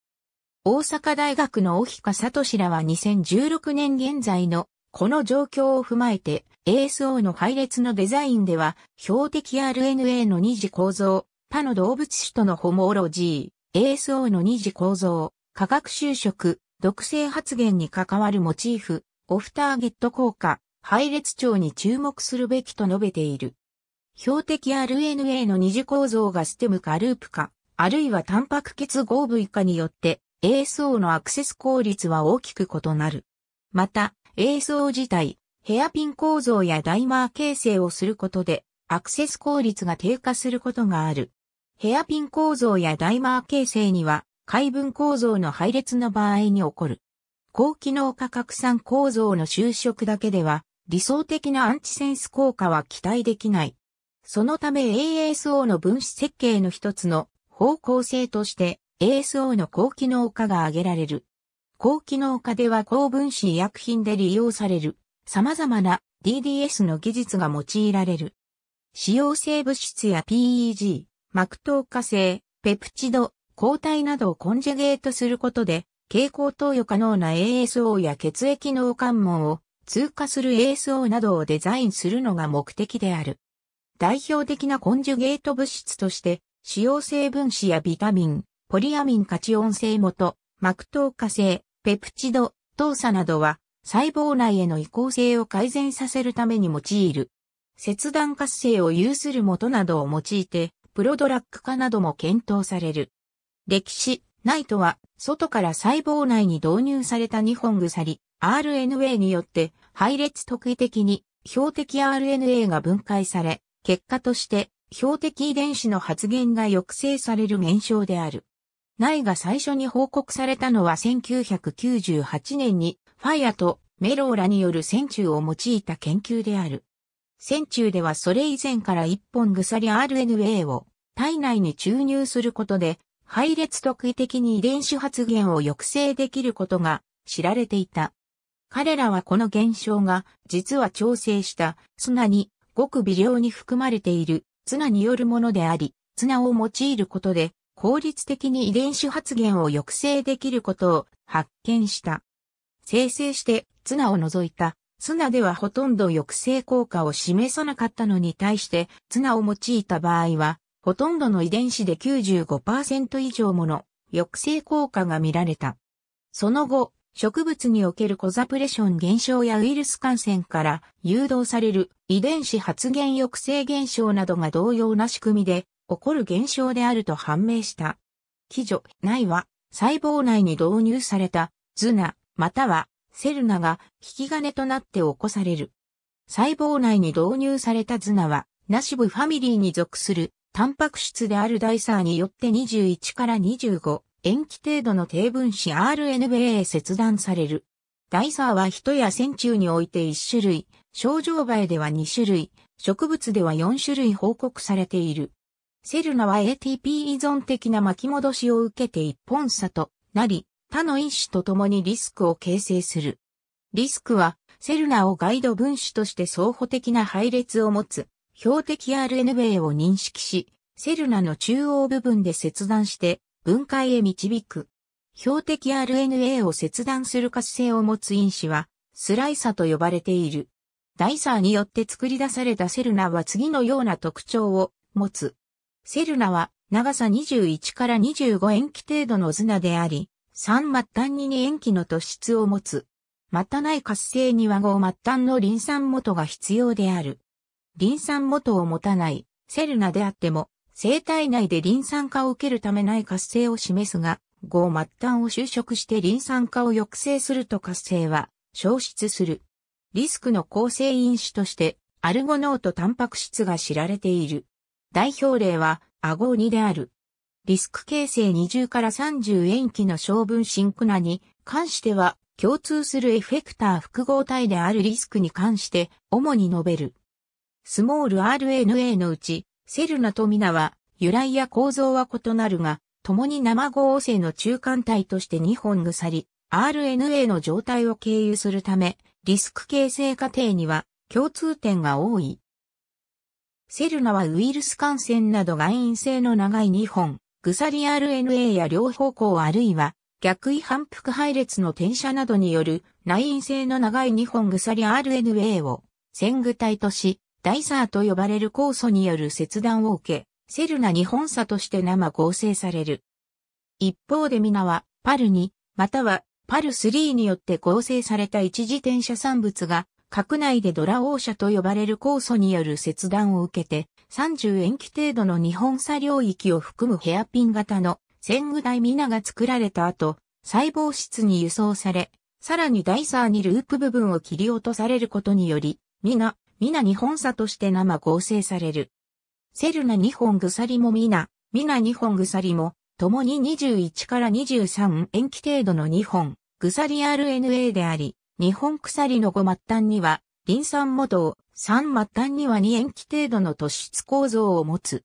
S1: 大阪大学の尾彦聡らは2016年現在のこの状況を踏まえて ASO の配列のデザインでは標的 RNA の二次構造他の動物種とのホモロジー、ASO の二次構造、化学修飾、毒性発現に関わるモチーフ、オフターゲット効果、配列長に注目するべきと述べている。標的 RNA の二次構造がステムかループか、あるいはタンパク結合部位かによって ASO のアクセス効率は大きく異なる。また、ASO 自体、ヘアピン構造やダイマー形成をすることで、アクセス効率が低下することがある。ヘアピン構造やダイマー形成には、海分構造の配列の場合に起こる。高機能化拡散構造の就職だけでは、理想的なアンチセンス効果は期待できない。そのため ASO の分子設計の一つの方向性として ASO の高機能化が挙げられる。高機能化では高分子医薬品で利用される様々な DDS の技術が用いられる。使用性物質や PEG、膜透過性、ペプチド、抗体などをコンジュゲートすることで、蛍光投与可能な ASO や血液脳関門を通過する ASO などをデザインするのが目的である。代表的なコンジュゲート物質として、使用成分子やビタミン、ポリアミンカチオン性元、膜透過性、ペプチド、糖鎖などは、細胞内への移行性を改善させるために用いる。切断活性を有する元などを用いて、プロドラッグ化なども検討される。歴史、ナイトは、外から細胞内に導入された2本鎖、RNA によって、配列特異的に、標的 RNA が分解され、結果として、標的遺伝子の発現が抑制される現象である。イが最初に報告されたのは1998年に、ファイアとメローラによる線虫を用いた研究である。戦中ではそれ以前から一本鎖 RNA を体内に注入することで、配列特異的に遺伝子発現を抑制できることが知られていた。彼らはこの現象が実は調整した砂にごく微量に含まれている砂によるものであり、砂を用いることで効率的に遺伝子発現を抑制できることを発見した。生成して綱を除いたナではほとんど抑制効果を示さなかったのに対してナを用いた場合はほとんどの遺伝子で95%以上もの抑制効果が見られた。その後、植物におけるコザプレション現象やウイルス感染から誘導される遺伝子発現抑制現象などが同様な仕組みで起こる現象であると判明した。基除、内は細胞内に導入された、ズナ、またはセルナが引き金となって起こされる。細胞内に導入されたズナは、ナシブファミリーに属するタンパク質であるダイサーによって21から25塩基程度の低分子 RNA へ切断される。ダイサーは人や線虫において1種類、症状バでは2種類、植物では4種類報告されている。セルナは ATP 依存的な巻き戻しを受けて一本差となり、他の因子と共にリスクを形成する。リスクは、セルナをガイド分子として相補的な配列を持つ、標的 RN a を認識し、セルナの中央部分で切断して分解へ導く。標的 RNA を切断する活性を持つ因子は、スライサと呼ばれている。ダイサーによって作り出されたセルナは次のような特徴を持つ。セルナは長さ21から25塩基程度のズナであり、三末端にに塩基の突出を持つ。またない活性には合末端のリン酸元が必要である。リン酸元を持たないセルナであっても、生体内でリン酸化を受けるためない活性を示すが、合末端を就職してリン酸化を抑制すると活性は消失する。リスクの構成因子として、アルゴノートタンパク質が知られている。代表例は、アゴ2である。リスク形成20から30延期の小分シンクナに関しては、共通するエフェクター複合体であるリスクに関して、主に述べる。スモール RNA のうち、セルナとミナは、由来や構造は異なるが、共に生合成の中間体として2本腐り、RNA の状態を経由するため、リスク形成過程には共通点が多い。セルナはウイルス感染など外因性の長い2本、グサリ RNA や両方向あるいは逆位反復配列の転写などによる内因性の長い2本ぐさり RNA を線具体とし、ダイサーと呼ばれる酵素による切断を受け、セルナ2本差として生合成される。一方で皆は、パル2、または、パル3によって合成された一次転写産物が、核内でドラオーと呼ばれる酵素による切断を受けて、30円規程度の日本差領域を含むヘアピン型の戦具台皆が作られた後、細胞室に輸送され、さらにダイサーにループ部分を切り落とされることにより、皆、皆日本差として生合成される。セルナ日本鎖も皆、皆日本鎖も、共に21から23塩基程度の日本、鎖 RNA であり、日本鎖の後末端には、リン酸モドを、三末端には2塩基程度の突出構造を持つ。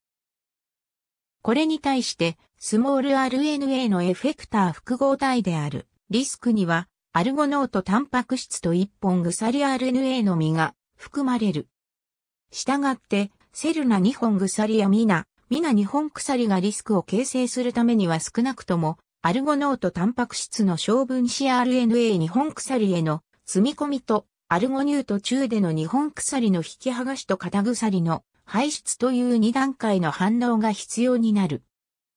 S1: これに対して、スモール RNA のエフェクター複合体であるリスクには、アルゴノートタンパク質と一本鎖 RNA の実が含まれる。したがって、セルナ2本鎖やミナ、ミナ2本鎖がリスクを形成するためには少なくとも、アルゴノートタンパク質の小分子 RNA2 本鎖への積み込みとアルゴニュート中での日本鎖の引き剥がしと肩鎖の排出という2段階の反応が必要になる。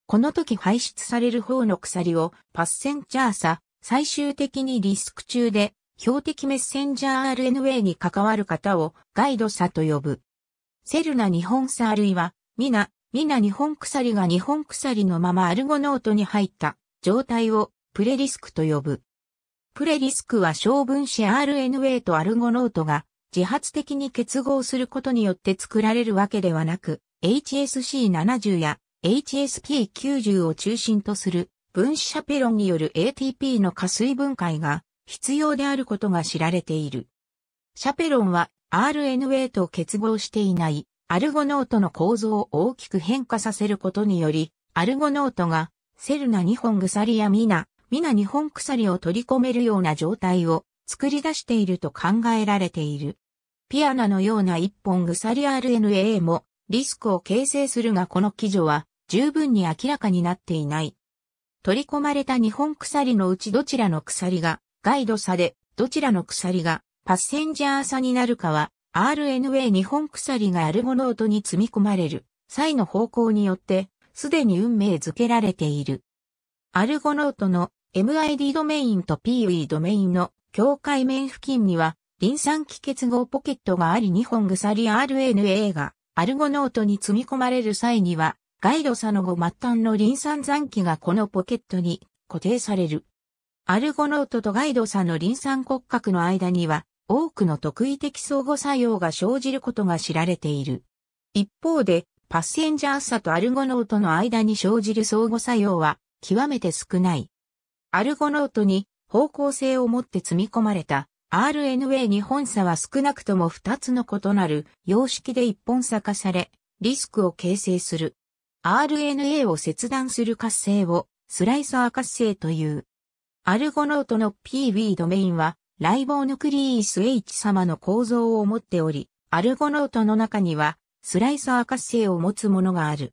S1: この時排出される方の鎖をパッセンジャーさ、最終的にリスク中で標的メッセンジャー RNA に関わる方をガイドさと呼ぶ。セルナ日本さ、あるいは、ミナ日本鎖が日本鎖のままアルゴノートに入った状態をプレリスクと呼ぶ。プレリスクは小分子 RNA とアルゴノートが自発的に結合することによって作られるわけではなく、HSC70 や HSP90 を中心とする分子シャペロンによる ATP の加水分解が必要であることが知られている。シャペロンは RNA と結合していないアルゴノートの構造を大きく変化させることにより、アルゴノートがセルナ2本リアミナ、皆日本鎖を取り込めるような状態を作り出していると考えられている。ピアナのような一本鎖 RNA もリスクを形成するがこの基準は十分に明らかになっていない。取り込まれた日本鎖のうちどちらの鎖がガイド差でどちらの鎖がパッセンジャー差になるかは RNA 日本鎖がアルゴノートに積み込まれる際の方向によってすでに運命づけられている。アルゴノートの MID ドメインと PUE ドメインの境界面付近には、臨酸気結合ポケットがあり2本鎖 RNA がアルゴノートに積み込まれる際には、ガイド差の後末端の臨酸残機がこのポケットに固定される。アルゴノートとガイド差の臨酸骨格の間には、多くの特異的相互作用が生じることが知られている。一方で、パッセンジャー差とアルゴノートの間に生じる相互作用は、極めて少ない。アルゴノートに方向性を持って積み込まれた RNA 日本差は少なくとも2つの異なる様式で一本差化され、リスクを形成する。RNA を切断する活性をスライサー活性という。アルゴノートの p v ドメインはライボヌクリース H 様の構造を持っており、アルゴノートの中にはスライサー活性を持つものがある。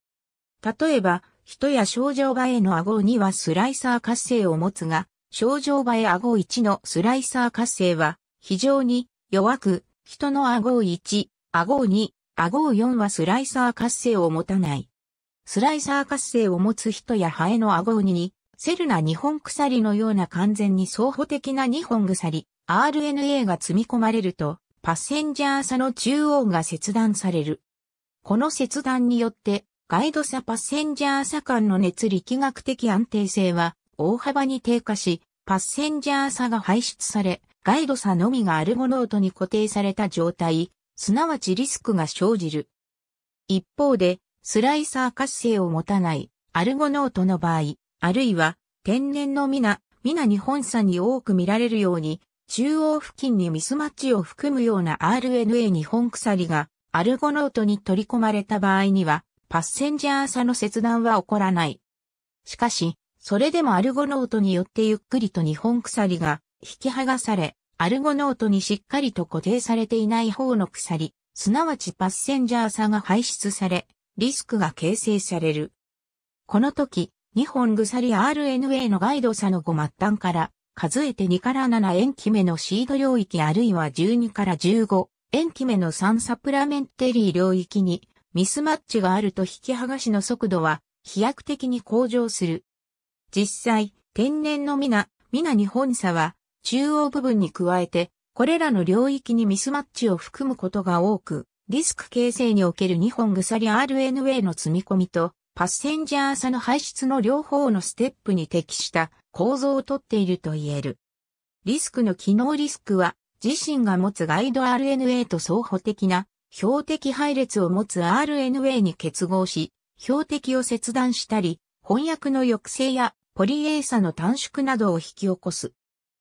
S1: 例えば、人や症状場への顎2はスライサー活性を持つが、症状場へ顎1のスライサー活性は非常に弱く、人の顎1、顎2、顎4はスライサー活性を持たない。スライサー活性を持つ人やハエの顎2に、セルナ2本鎖のような完全に相補的な2本鎖、RNA が積み込まれると、パッセンジャー差の中央が切断される。この切断によって、ガイドサパッセンジャー車間の熱力学的安定性は大幅に低下し、パッセンジャー差が排出され、ガイド差のみがアルゴノートに固定された状態、すなわちリスクが生じる。一方で、スライサー活性を持たないアルゴノートの場合、あるいは天然のミナ、ミナ日本差に多く見られるように、中央付近にミスマッチを含むような RNA 日本鎖がアルゴノートに取り込まれた場合には、パッセンジャー差の切断は起こらない。しかし、それでもアルゴノートによってゆっくりと日本鎖が引き剥がされ、アルゴノートにしっかりと固定されていない方の鎖、すなわちパッセンジャー差が排出され、リスクが形成される。この時、日本鎖 RNA のガイド差の5末端から、数えて2から7円基目のシード領域あるいは12から15、円基目の3サプラメンテリー領域にミスマッチがあると引き剥がしの速度は飛躍的に向上する。実際、天然のミナ、ミナ日本差は中央部分に加えて、これらの領域にミスマッチを含むことが多く、リスク形成における2本鎖 RNA の積み込みと、パッセンジャー差の排出の両方のステップに適した構造をとっていると言える。リスクの機能リスクは、自身が持つガイド RNA と相補的な標的配列を持つ RNA に結合し、標的を切断したり、翻訳の抑制やポリエーサの短縮などを引き起こす。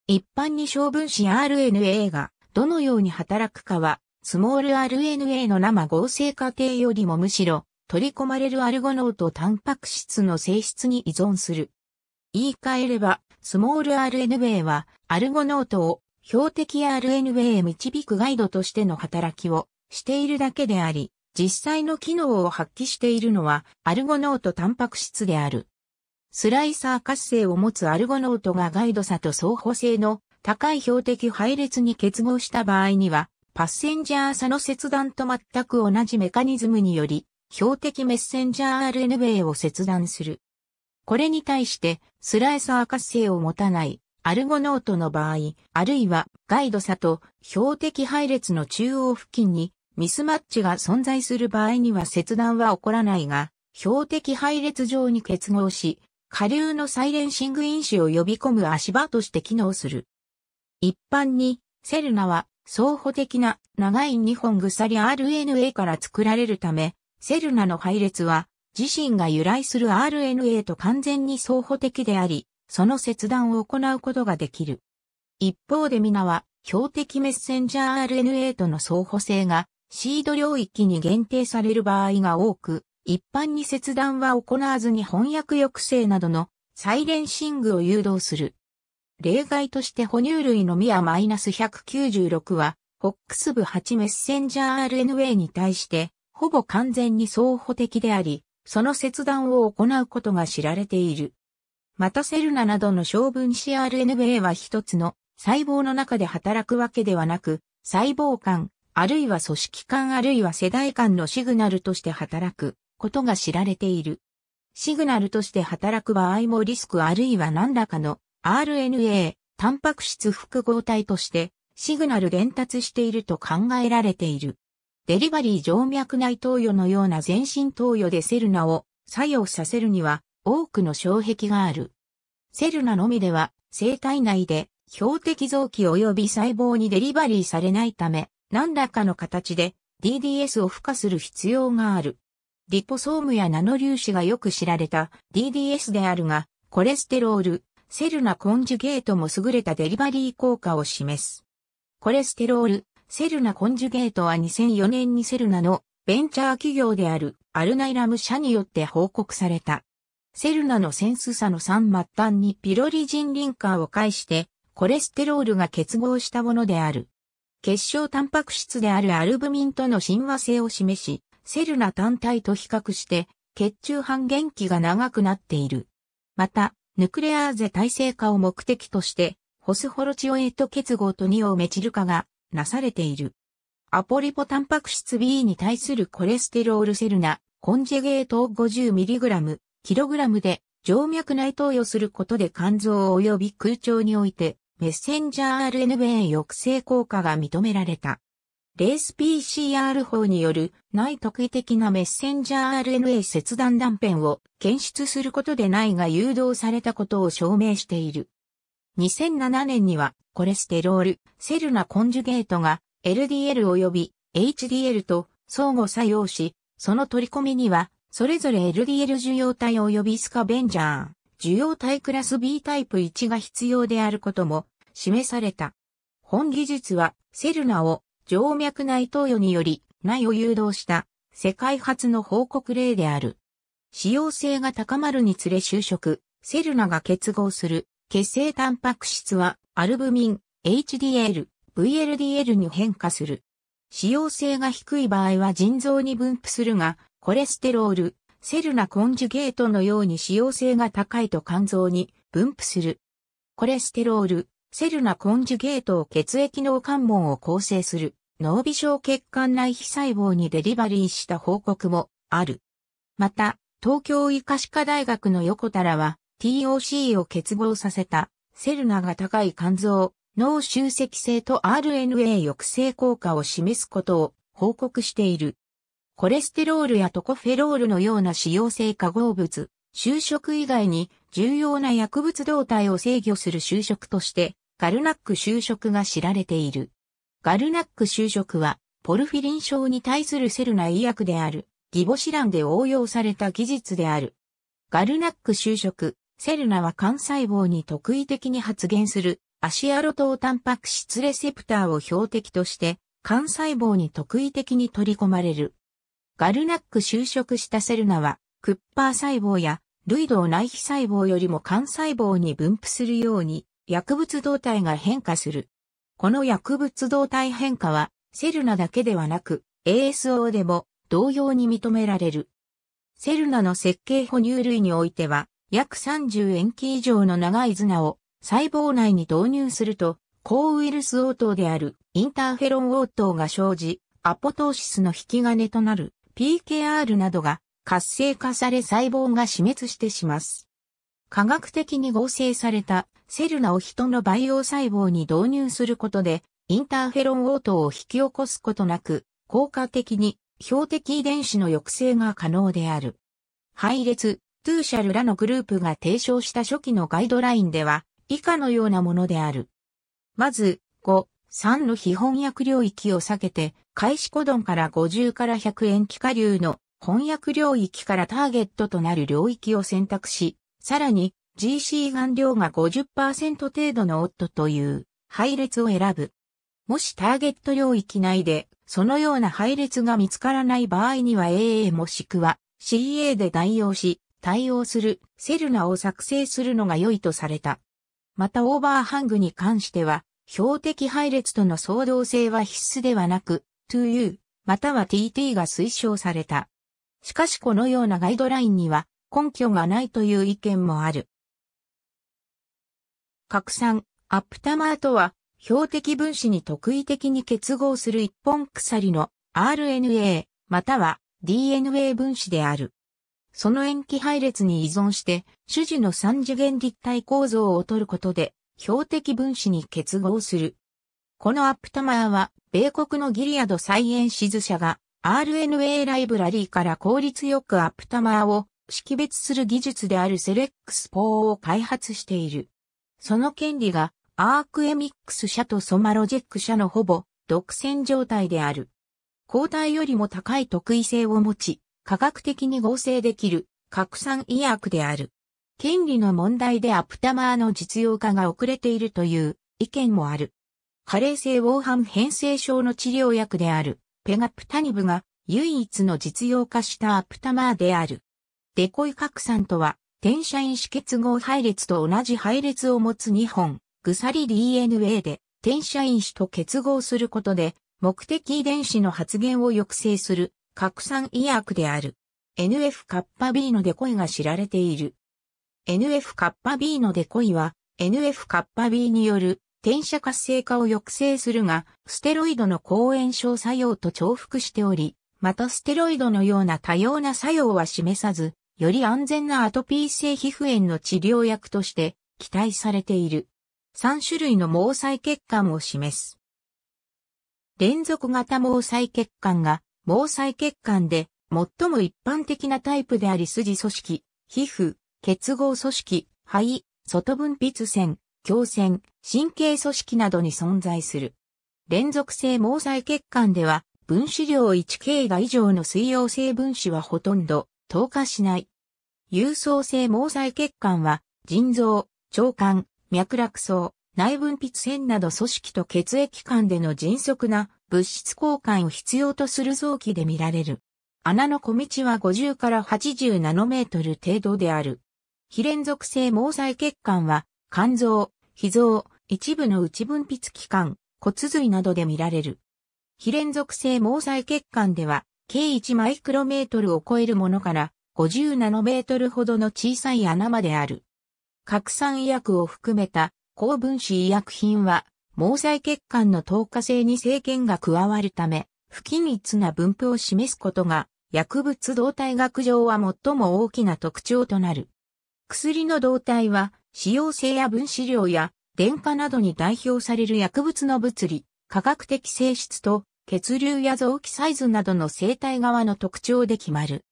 S1: 一般に小分子 RNA がどのように働くかは、スモール RNA の生合成過程よりもむしろ取り込まれるアルゴノートタンパク質の性質に依存する。言い換えれば、スモール RNA はアルゴノートを標的 RNA へ導くガイドとしての働きをしているだけであり、実際の機能を発揮しているのはアルゴノートタンパク質である。スライサー活性を持つアルゴノートがガイド差と相補性の高い標的配列に結合した場合には、パッセンジャー差の切断と全く同じメカニズムにより、標的メッセンジャー RNA を切断する。これに対して、スライサー活性を持たないアルゴノートの場合、あるいはガイド差と標的配列の中央付近にミスマッチが存在する場合には切断は起こらないが、標的配列上に結合し、下流のサイレンシング因子を呼び込む足場として機能する。一般に、セルナは、相補的な長い2本鎖 RNA から作られるため、セルナの配列は、自身が由来する RNA と完全に相補的であり、その切断を行うことができる。一方で皆は、標的メッセンジャー RNA との相補性がシード領域に限定される場合が多く、一般に切断は行わずに翻訳抑制などのサイレンシングを誘導する。例外として哺乳類のミア -196 は、ホックス部8メッセンジャー RNA に対して、ほぼ完全に相補的であり、その切断を行うことが知られている。またセルナなどの小分子 RNA は一つの細胞の中で働くわけではなく、細胞間、あるいは組織間あるいは世代間のシグナルとして働くことが知られている。シグナルとして働く場合もリスクあるいは何らかの RNA、タンパク質複合体としてシグナル伝達していると考えられている。デリバリー静脈内投与のような全身投与でセルナを作用させるには多くの障壁がある。セルナのみでは生体内で標的臓器及び細胞にデリバリーされないため何らかの形で DDS を付加する必要がある。リポソームやナノ粒子がよく知られた DDS であるが、コレステロール、セルナコンジュゲートも優れたデリバリー効果を示す。コレステロール、セルナコンジュゲートは2004年にセルナのベンチャー企業であるアルナイラム社によって報告された。セルナのセンス差の3末端にピロリジンリンカーを介してコレステロールが結合したものである。結晶タンパク質であるアルブミンとの親和性を示し、セルナ単体と比較して、血中半減期が長くなっている。また、ヌクレアーゼ耐性化を目的として、ホスホロチオエート結合とニオメチル化がなされている。アポリポタンパク質 B に対するコレステロールセルナ、コンジェゲートを 50mg、kg で静脈内投与することで肝臓及び空腸においてメッセンジャー RNA 抑制効果が認められた。レース PCR 法による内特異的なメッセンジャー RNA 切断断片を検出することで内が誘導されたことを証明している。2007年にはコレステロール、セルナコンジュゲートが LDL 及び HDL と相互作用し、その取り込みにはそれぞれ LDL 受容体及びスカベンジャー、受容体クラス B タイプ1が必要であることも示された。本技術はセルナを静脈内投与により内を誘導した世界初の報告例である。使用性が高まるにつれ就職、セルナが結合する血清タンパク質はアルブミン、HDL、VLDL に変化する。使用性が低い場合は腎臓に分布するが、コレステロール、セルナコンジュゲートのように使用性が高いと肝臓に分布する。コレステロール、セルナコンジュゲートを血液脳関門を構成する脳微小血管内皮細胞にデリバリーした報告もある。また、東京医科歯科大学の横田らは TOC を結合させたセルナが高い肝臓、脳集積性と RNA 抑制効果を示すことを報告している。コレステロールやトコフェロールのような使用性化合物、就職以外に重要な薬物動態を制御する就職として、ガルナック就職が知られている。ガルナック就職は、ポルフィリン症に対するセルな医薬である、ギボシランで応用された技術である。ガルナック就職、セルナは幹細胞に特異的に発現する、アシアロトウタンパク質レセプターを標的として、幹細胞に特異的に取り込まれる。ガルナック就職したセルナは、クッパー細胞や、ルイドを内皮細胞よりも肝細胞に分布するように、薬物動態が変化する。この薬物動態変化は、セルナだけではなく、ASO でも同様に認められる。セルナの設計哺乳類においては、約30塩基以上の長いズナを細胞内に導入すると、抗ウイルス応答であるインターフェロン応答が生じ、アポトーシスの引き金となる。PKR などが活性化され細胞が死滅してします。科学的に合成されたセルナを人の培養細胞に導入することで、インターフェロン応答を引き起こすことなく、効果的に標的遺伝子の抑制が可能である。配列、トゥーシャルらのグループが提唱した初期のガイドラインでは、以下のようなものである。まず、5、3の非翻訳領域を避けて、開始古ンから50から100円気下流の翻訳領域からターゲットとなる領域を選択し、さらに GC 含量が50%程度のオットという配列を選ぶ。もしターゲット領域内でそのような配列が見つからない場合には AA もしくは CA で代用し対応するセルナを作成するのが良いとされた。またオーバーハングに関しては標的配列との相同性は必須ではなく、ToU または TT が推奨された。しかしこのようなガイドラインには根拠がないという意見もある。拡散、アップタマーとは、標的分子に特異的に結合する一本鎖の RNA または DNA 分子である。その塩基配列に依存して、主子の三次元立体構造を取ることで、標的分子に結合する。このアップタマーは、米国のギリアドサイエンシズ社が RNA ライブラリーから効率よくアップタマーを識別する技術であるセレックスーを開発している。その権利がアークエミックス社とソマロジェック社のほぼ独占状態である。抗体よりも高い特異性を持ち、科学的に合成できる拡散医薬である。権利の問題でアプタマーの実用化が遅れているという意見もある。加齢性黄斑変性症の治療薬であるペガプタニブが唯一の実用化したアプタマーである。デコイ核酸とは、転写因子結合配列と同じ配列を持つ2本、リ DNA で転写因子と結合することで、目的遺伝子の発現を抑制する核酸医薬である。NF カッパ B のデコイが知られている。NF カッパ B のデコイは NF カッパ B による転写活性化を抑制するが、ステロイドの抗炎症作用と重複しており、またステロイドのような多様な作用は示さず、より安全なアトピー性皮膚炎の治療薬として期待されている。3種類の毛細血管を示す。連続型毛細血管が毛細血管で最も一般的なタイプであり筋組織、皮膚、結合組織、肺、外分泌腺、胸腺、神経組織などに存在する。連続性毛細血管では、分子量 1K が以上の水溶性分子はほとんど透過しない。有層性毛細血管は、腎臓、腸管、脈絡層、内分泌腺など組織と血液間での迅速な物質交換を必要とする臓器で見られる。穴の小道は50から80ナノメートル程度である。非連続性毛細血管は、肝臓、脾臓、一部の内分泌器官、骨髄などで見られる。非連続性毛細血管では、計1マイクロメートルを超えるものから、50ナノメートルほどの小さい穴まである。拡散医薬を含めた高分子医薬品は、毛細血管の透過性に制限が加わるため、不均一な分布を示すことが、薬物動態学上は最も大きな特徴となる。薬の動態は、使用性や分子量や、電化などに代表される薬物の物理、科学的性質と、血流や臓器サイズなどの生体側の特徴で決まる。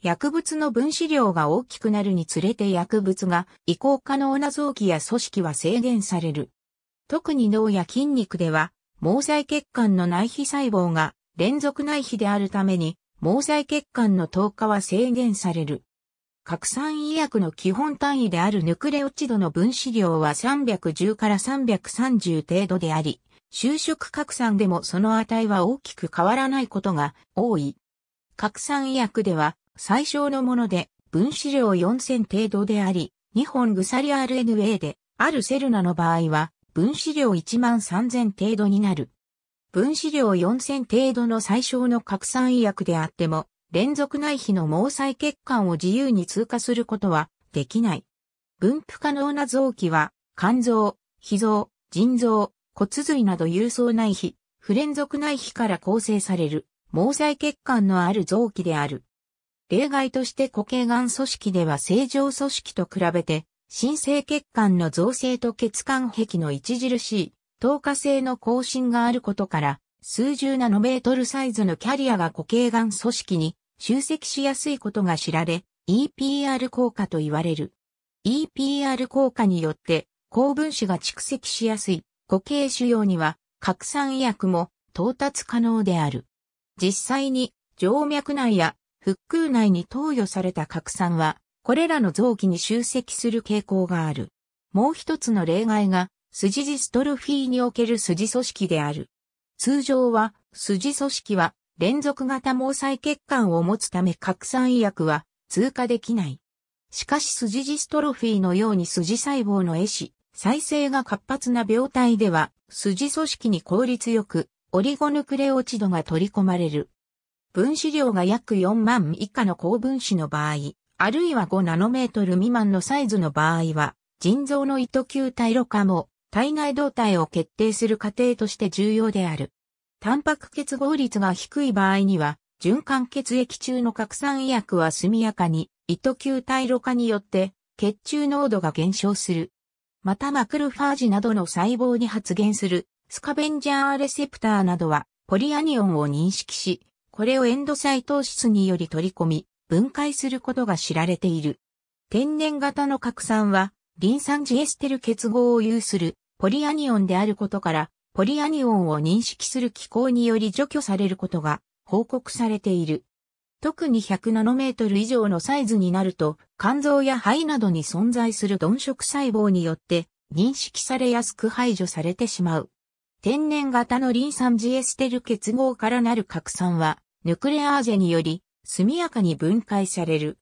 S1: 薬物の分子量が大きくなるにつれて薬物が移行可能な臓器や組織は制限される。特に脳や筋肉では、毛細血管の内皮細胞が連続内皮であるために、毛細血管の透過は制限される。核酸医薬の基本単位であるヌクレオチドの分子量は310から330程度であり、就職核酸でもその値は大きく変わらないことが多い。核酸医薬では最小のもので分子量4000程度であり、2本鎖 RNA であるセルナの場合は分子量13000程度になる。分子量4000程度の最小の核酸医薬であっても連続内皮の毛細血管を自由に通過することはできない。分布可能な臓器は、肝臓、脾臓、腎臓、骨髄など有層内皮、不連続内皮から構成される、毛細血管のある臓器である。例外として固形ん組織では正常組織と比べて、新生血管の造成と血管壁の著しい、透過性の更新があることから、数十ナノメートルサイズのキャリアが固形ん組織に集積しやすいことが知られ、EPR 効果と言われる。EPR 効果によって、高分子が蓄積しやすい固形腫瘍には、核酸薬も到達可能である。実際に、静脈内や腹腔内に投与された核酸は、これらの臓器に集積する傾向がある。もう一つの例外が、筋ジストロフィーにおける筋組織である。通常は、筋組織は連続型毛細血管を持つため拡散医薬は通過できない。しかし筋ジストロフィーのように筋細胞の絵師、再生が活発な病態では、筋組織に効率よく、オリゴヌクレオチドが取り込まれる。分子量が約4万以下の高分子の場合、あるいは5ナノメートル未満のサイズの場合は、腎臓の糸球体ろ過も体内動態を決定する過程として重要である。タンパク結合率が低い場合には、循環血液中の核酸医薬は速やかに、糸球体露化によって、血中濃度が減少する。またマクロファージなどの細胞に発現する、スカベンジャーレセプターなどは、ポリアニオンを認識し、これをエンドサイト質により取り込み、分解することが知られている。天然型の核酸は、リン酸ジエステル結合を有するポリアニオンであることから、ポリアニオンを認識する機構により除去されることが報告されている。特に100ナノメートル以上のサイズになると、肝臓や肺などに存在する鈍色細胞によって認識されやすく排除されてしまう。天然型のリン酸ジエステル結合からなる核酸は、ヌクレアーゼにより速やかに分解される。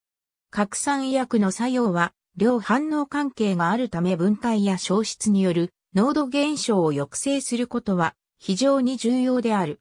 S1: 核酸医薬の作用は、両反応関係があるため分解や消失による濃度減少を抑制することは非常に重要である。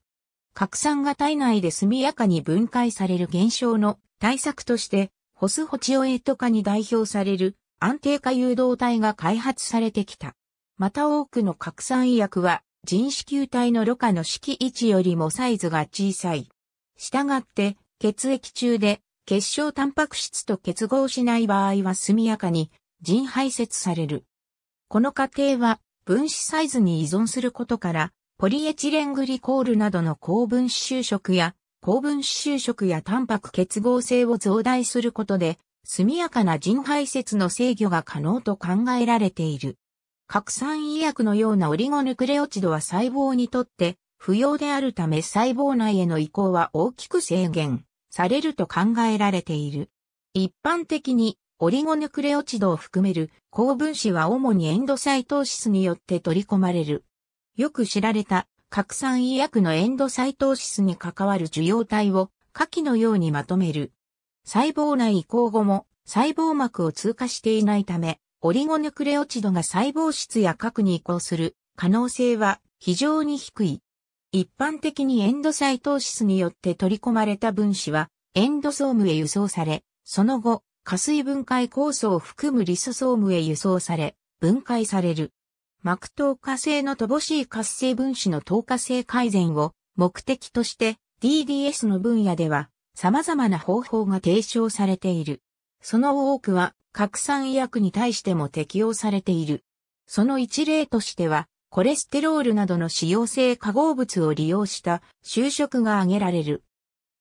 S1: 核酸が体内で速やかに分解される現象の対策として、ホスホチオエット化に代表される安定化誘導体が開発されてきた。また多くの核酸医薬は人子球体のろ過の式位置よりもサイズが小さい。したがって、血液中で結晶タンパク質と結合しない場合は速やかに腎排泄される。この過程は分子サイズに依存することから、ポリエチレングリコールなどの高分子収縮や、高分子収縮やタンパク結合性を増大することで、速やかな腎排泄の制御が可能と考えられている。核酸医薬のようなオリゴヌクレオチドは細胞にとって不要であるため細胞内への移行は大きく制限されると考えられている。一般的にオリゴヌクレオチドを含める高分子は主にエンドサイトーシスによって取り込まれる。よく知られた核酸医薬のエンドサイトーシスに関わる受容体を下記のようにまとめる。細胞内移行後も細胞膜を通過していないため、オリゴヌクレオチドが細胞質や核に移行する可能性は非常に低い。一般的にエンドサイトーシスによって取り込まれた分子はエンドソームへ輸送され、その後、加水分解酵素を含むリソソームへ輸送され、分解される。膜糖火性の乏しい活性分子の透過性改善を目的として DDS の分野では様々な方法が提唱されている。その多くは拡散医薬に対しても適用されている。その一例としては、コレステロールなどの使用性化合物を利用した就職が挙げられる。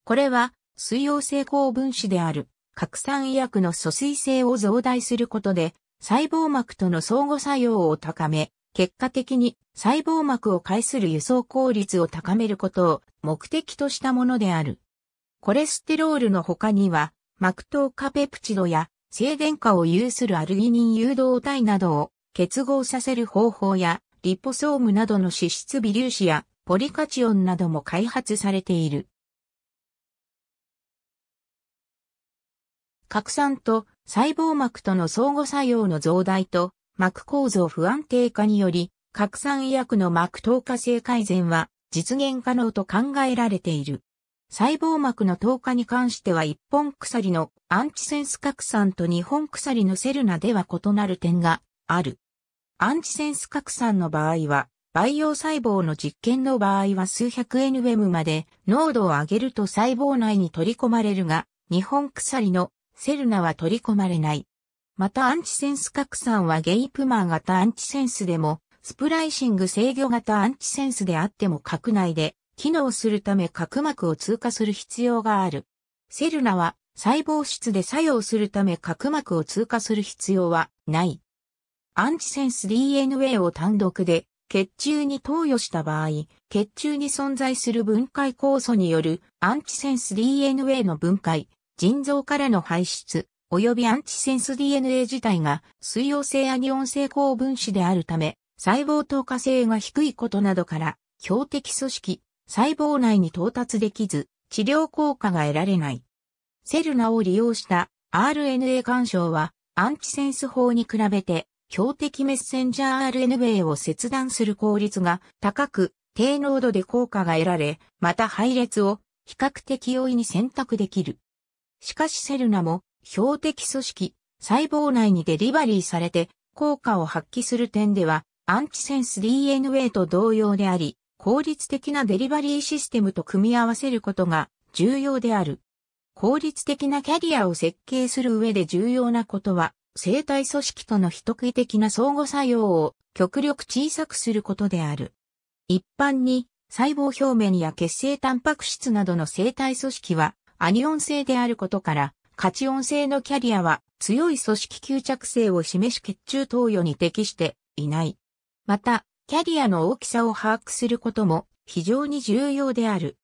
S1: これは水溶性高分子である。核酸医薬の疎水性を増大することで、細胞膜との相互作用を高め、結果的に細胞膜を介する輸送効率を高めることを目的としたものである。コレステロールの他には、膜糖化ペプチドや静電化を有するアルギニン誘導体などを結合させる方法や、リポソームなどの脂質微粒子やポリカチオンなども開発されている。拡散と細胞膜との相互作用の増大と膜構造不安定化により、拡散医薬の膜透過性改善は実現可能と考えられている。細胞膜の透過に関しては一本鎖のアンチセンス拡散と二本鎖のセルナでは異なる点がある。アンチセンス拡散の場合は、培養細胞の実験の場合は数百 nm まで濃度を上げると細胞内に取り込まれるが、二本鎖のセルナは取り込まれない。またアンチセンス拡散はゲイプマン型アンチセンスでも、スプライシング制御型アンチセンスであっても核内で機能するため角膜を通過する必要がある。セルナは細胞質で作用するため角膜を通過する必要はない。アンチセンス DNA を単独で血中に投与した場合、血中に存在する分解酵素によるアンチセンス DNA の分解、腎臓からの排出、及びアンチセンス DNA 自体が水溶性アニオン性高分子であるため、細胞透過性が低いことなどから、標的組織、細胞内に到達できず、治療効果が得られない。セルナを利用した RNA 干渉は、アンチセンス法に比べて、標的メッセンジャー RNA を切断する効率が高く、低濃度で効果が得られ、また配列を比較的容易に選択できる。しかしセルナも標的組織、細胞内にデリバリーされて効果を発揮する点ではアンチセンス DNA と同様であり、効率的なデリバリーシステムと組み合わせることが重要である。効率的なキャリアを設計する上で重要なことは、生体組織との非特異的な相互作用を極力小さくすることである。一般に細胞表面や血清タンパク質などの生体組織はアニオン性であることから、カチオン性のキャリアは強い組織吸着性を示し血中投与に適していない。また、キャリアの大きさを把握することも非常に重要である。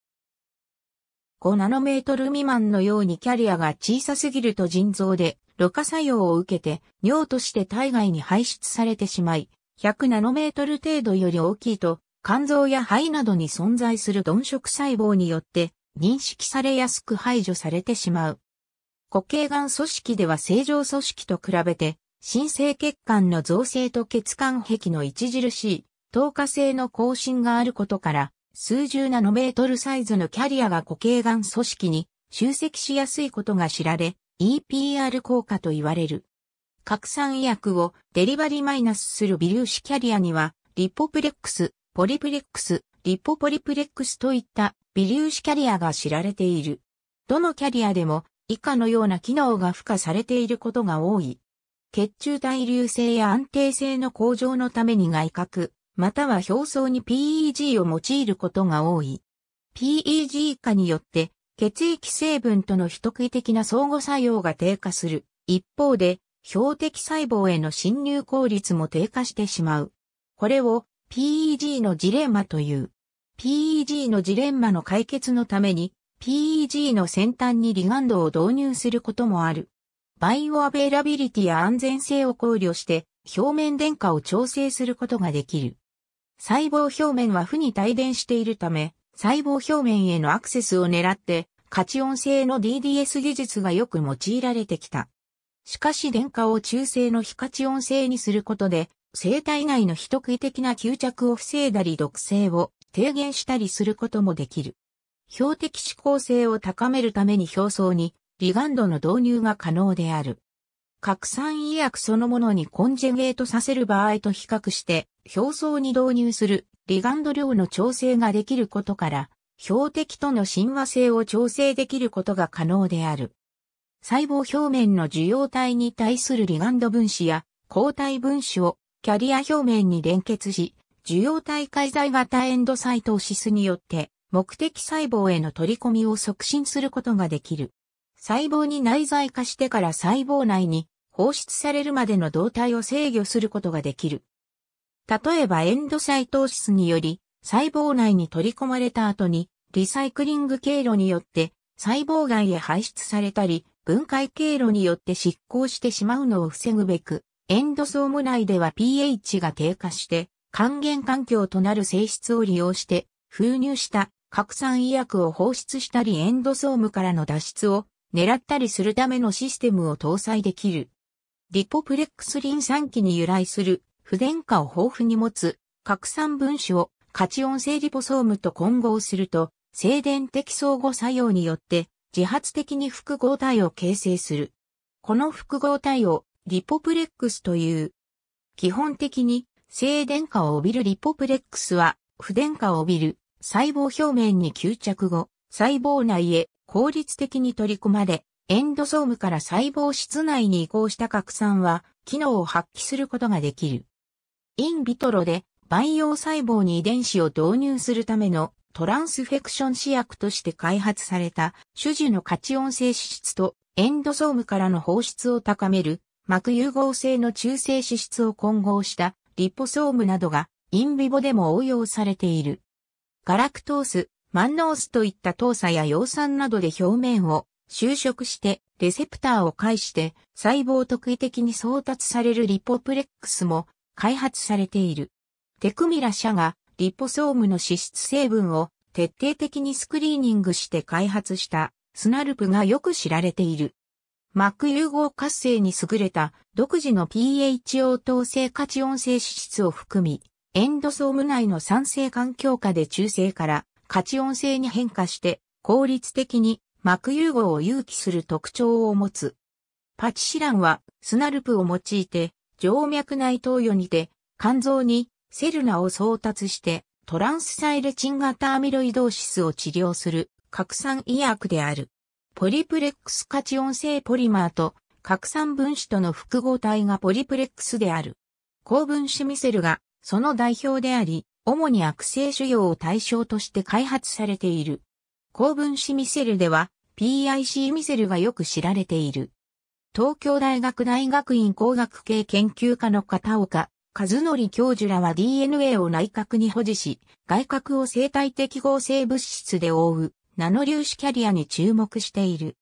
S1: 5ナノメートル未満のようにキャリアが小さすぎると腎臓でろ過作用を受けて尿として体外に排出されてしまい、100ナノメートル程度より大きいと肝臓や肺などに存在する鈍色細胞によって認識されやすく排除されてしまう。固形ん組織では正常組織と比べて、新生血管の造成と血管壁の著しい、透過性の更新があることから、数十ナノメートルサイズのキャリアが固形ん組織に集積しやすいことが知られ、EPR 効果と言われる。拡散医薬をデリバリマイナスする微粒子キャリアには、リポプレックス、ポリプレックス、リポポリプレックスといった微粒子キャリアが知られている。どのキャリアでも以下のような機能が付加されていることが多い。血中対流性や安定性の向上のために外角、または表層に PEG を用いることが多い。PEG 化によって血液成分との非特異的な相互作用が低下する。一方で、標的細胞への侵入効率も低下してしまう。これを PEG のジレンマという。PEG のジレンマの解決のために、PEG の先端にリガンドを導入することもある。バイオアベイラビリティや安全性を考慮して、表面電荷を調整することができる。細胞表面は負に帯電しているため、細胞表面へのアクセスを狙って、カチオン製の DDS 技術がよく用いられてきた。しかし電荷を中性の非カチオン製にすることで、生体内の非特異的な吸着を防いだり毒性を低減したりすることもできる。標的指向性を高めるために表層にリガンドの導入が可能である。核酸医薬そのものにコンジェゲートさせる場合と比較して表層に導入するリガンド量の調整ができることから標的との親和性を調整できることが可能である。細胞表面の受容体に対するリガンド分子や抗体分子をキャリア表面に連結し、受容体介在型エンドサイトシスによって、目的細胞への取り込みを促進することができる。細胞に内在化してから細胞内に放出されるまでの動態を制御することができる。例えばエンドサイトーシスにより細胞内に取り込まれた後にリサイクリング経路によって細胞外へ排出されたり分解経路によって失効してしまうのを防ぐべくエンドソーム内では pH が低下して還元環境となる性質を利用して封入した核酸医薬を放出したりエンドソームからの脱出を狙ったりするためのシステムを搭載できる。リポプレックスリン酸基に由来する不電荷を豊富に持つ核酸分子をカチオン性リポソームと混合すると静電的相互作用によって自発的に複合体を形成する。この複合体をリポプレックスという。基本的に、静電荷を帯びるリポプレックスは、不電荷を帯びる細胞表面に吸着後、細胞内へ効率的に取り込まれ、エンドソームから細胞室内に移行した拡散は、機能を発揮することができる。インビトロで培養細胞に遺伝子を導入するためのトランスフェクション試薬として開発された種樹の価値音性脂質とエンドソームからの放出を高める膜融合性の中性脂質を混合したリポソームなどがインビボでも応用されている。ガラクトース、マンノースといった糖鎖や葉酸などで表面を収縮してレセプターを介して細胞特異的に送達されるリポプレックスも開発されている。テクミラ社がリポソームの脂質成分を徹底的にスクリーニングして開発したスナルプがよく知られている。膜融合活性に優れた独自の pH 応答性価値音性脂質を含み、エンドソーム内の酸性環境下で中性から価値音性に変化して効率的に膜融合を誘起する特徴を持つ。パチシランはスナルプを用いて静脈内投与にて肝臓にセルナを送達してトランスサイレチン型アミロイドーシスを治療する拡散医薬である。ポリプレックスカチオン性ポリマーと核酸分子との複合体がポリプレックスである。高分子ミセルがその代表であり、主に悪性腫瘍を対象として開発されている。高分子ミセルでは PIC ミセルがよく知られている。東京大学大学院工学系研究科の片岡和則教授らは DNA を内核に保持し、外核を生体適合性物質で覆うナノ粒子キャリアに注目している。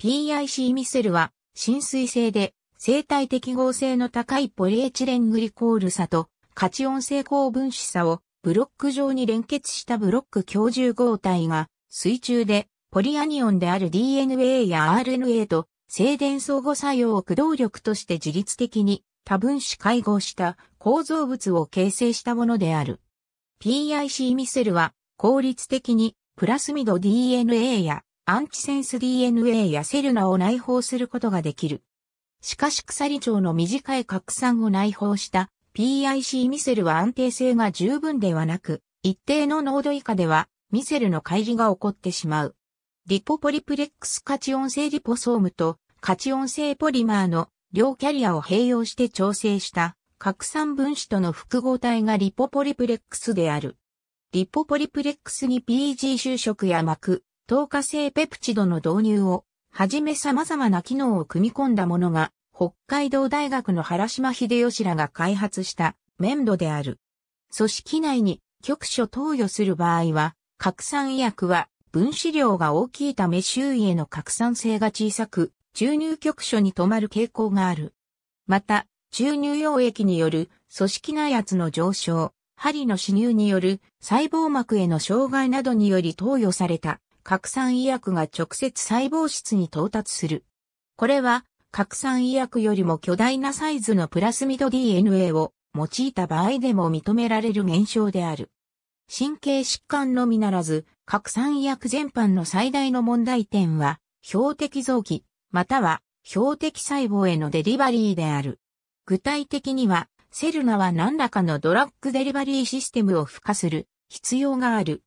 S1: PIC ミセルは浸水性で生体適合性の高いポリエチレングリコール差とカチオン性高分子差をブロック上に連結したブロック強重合体が水中でポリアニオンである DNA や RNA と静電相互作用を駆動力として自律的に多分子解合した構造物を形成したものである。PIC ミセルは効率的にプラスミド DNA やアンチセンス DNA やセルナを内包することができる。しかし鎖腸の短い核酸を内包した PIC ミセルは安定性が十分ではなく、一定の濃度以下ではミセルの乖離が起こってしまう。リポポリプレックスカチオン性リポソームとカチオン性ポリマーの両キャリアを併用して調整した核酸分子との複合体がリポポリプレックスである。リポポリプレックスに PG 就職や膜、透過性ペプチドの導入を、はじめ様々な機能を組み込んだものが、北海道大学の原島秀吉らが開発した粘土である。組織内に局所投与する場合は、拡散薬は分子量が大きいため周囲への拡散性が小さく、注入局所に止まる傾向がある。また、注入溶液による組織内圧の上昇、針の刺入による細胞膜への障害などにより投与された核酸医薬が直接細胞質に到達する。これは核酸医薬よりも巨大なサイズのプラスミド DNA を用いた場合でも認められる現象である。神経疾患のみならず、核酸医薬全般の最大の問題点は、標的臓器、または標的細胞へのデリバリーである。具体的には、セルナは何らかのドラッグデリバリーシステムを付加する必要がある。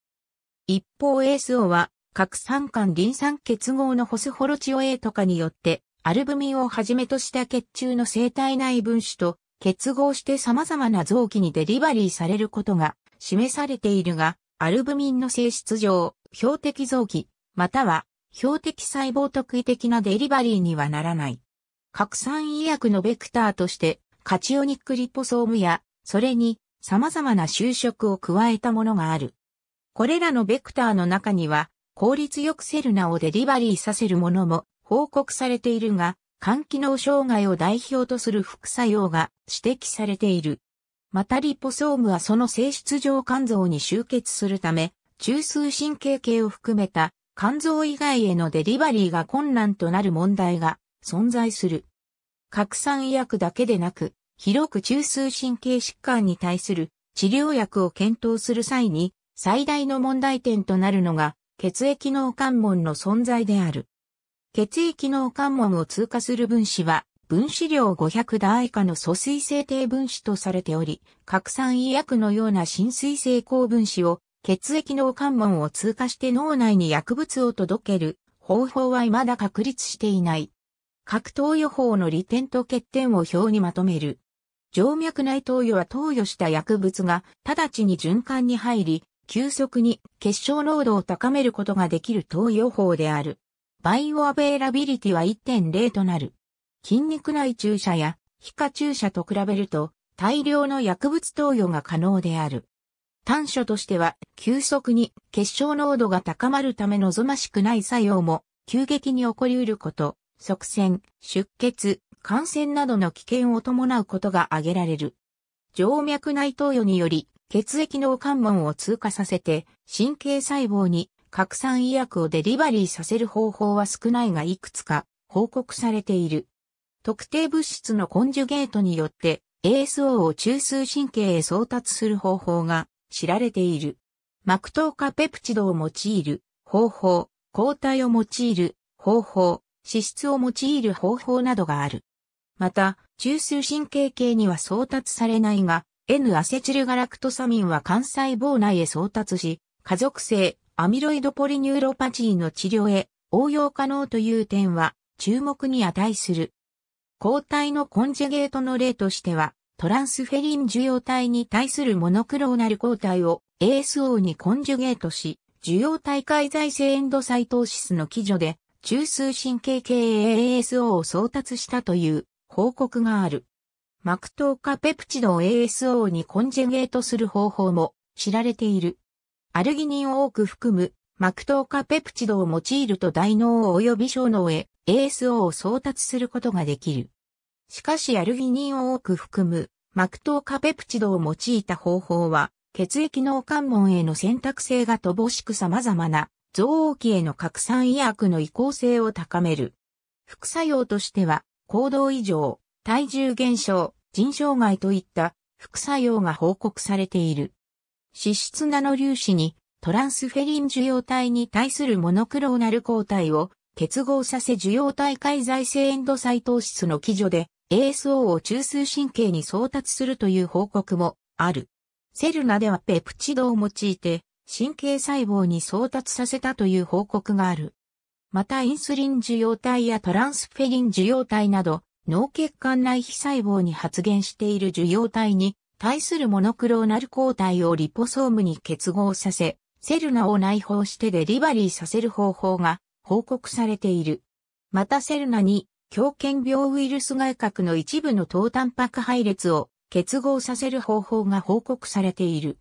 S1: 一方 ASO は、核酸管リン酸結合のホスホロチオ A とかによって、アルブミンをはじめとした血中の生体内分子と結合して様々な臓器にデリバリーされることが示されているが、アルブミンの性質上、標的臓器、または標的細胞特異的なデリバリーにはならない。核酸医薬のベクターとしてカチオニックリポソームや、それに様々な修飾を加えたものがある。これらのベクターの中には、効率よくセルナをデリバリーさせるものも報告されているが、肝機能障害を代表とする副作用が指摘されている。またリポソームはその性質上肝臓に集結するため、中枢神経系を含めた肝臓以外へのデリバリーが困難となる問題が存在する。拡散医薬だけでなく、広く中枢神経疾患に対する治療薬を検討する際に最大の問題点となるのが血液脳関門の存在である。血液脳関門を通過する分子は分子量500ダ以下の素水性低分子とされており、核酸医薬のような浸水性高分子を血液脳関門を通過して脳内に薬物を届ける方法は未だ確立していない。格闘予法の利点と欠点を表にまとめる。静脈内投与は投与した薬物が直ちに循環に入り、急速に結晶濃度を高めることができる投与法である。バイオアベイラビリティは1.0となる。筋肉内注射や皮下注射と比べると大量の薬物投与が可能である。短所としては急速に結晶濃度が高まるため望ましくない作用も急激に起こり得ること。側線、出血、感染などの危険を伴うことが挙げられる。静脈内投与により、血液脳関門を通過させて、神経細胞に拡散医薬をデリバリーさせる方法は少ないがいくつか報告されている。特定物質のコンジュゲートによって ASO を中枢神経へ送達する方法が知られている。膜糖化ペプチドを用いる方法、抗体を用いる方法、脂質を用いる方法などがある。また、中枢神経系には送達されないが、N アセチルガラクトサミンは肝細胞内へ送達し、家族性アミロイドポリニューロパチーの治療へ応用可能という点は注目に値する。抗体のコンジュゲートの例としては、トランスフェリン受容体に対するモノクローナル抗体を ASO にコンジュゲートし、受容体介在性エンドサイトーシスの基準で中枢神経系 ASO を送達したという報告がある。膜ーカペプチドを ASO にコンジェゲートする方法も知られている。アルギニンを多く含む膜ーカペプチドを用いると大脳及び小脳へ ASO を送達することができる。しかしアルギニンを多く含む膜ーカペプチドを用いた方法は血液脳関門への選択性が乏しく様々な増王機への拡散医薬の移行性を高める。副作用としては、行動異常、体重減少、腎障害といった副作用が報告されている。脂質ナノ粒子にトランスフェリン受容体に対するモノクローナル抗体を結合させ受容体介在性エンドサイトーシスの基準で ASO を中枢神経に送達するという報告もある。セルナではペプチドを用いて神経細胞に送達させたという報告がある。またインスリン受容体やトランスフェリン受容体など、脳血管内皮細胞に発現している受容体に対するモノクローナル抗体をリポソームに結合させ、セルナを内包してデリバリーさせる方法が報告されている。またセルナに狂犬病ウイルス外核の一部の糖タンパク配列を結合させる方法が報告されている。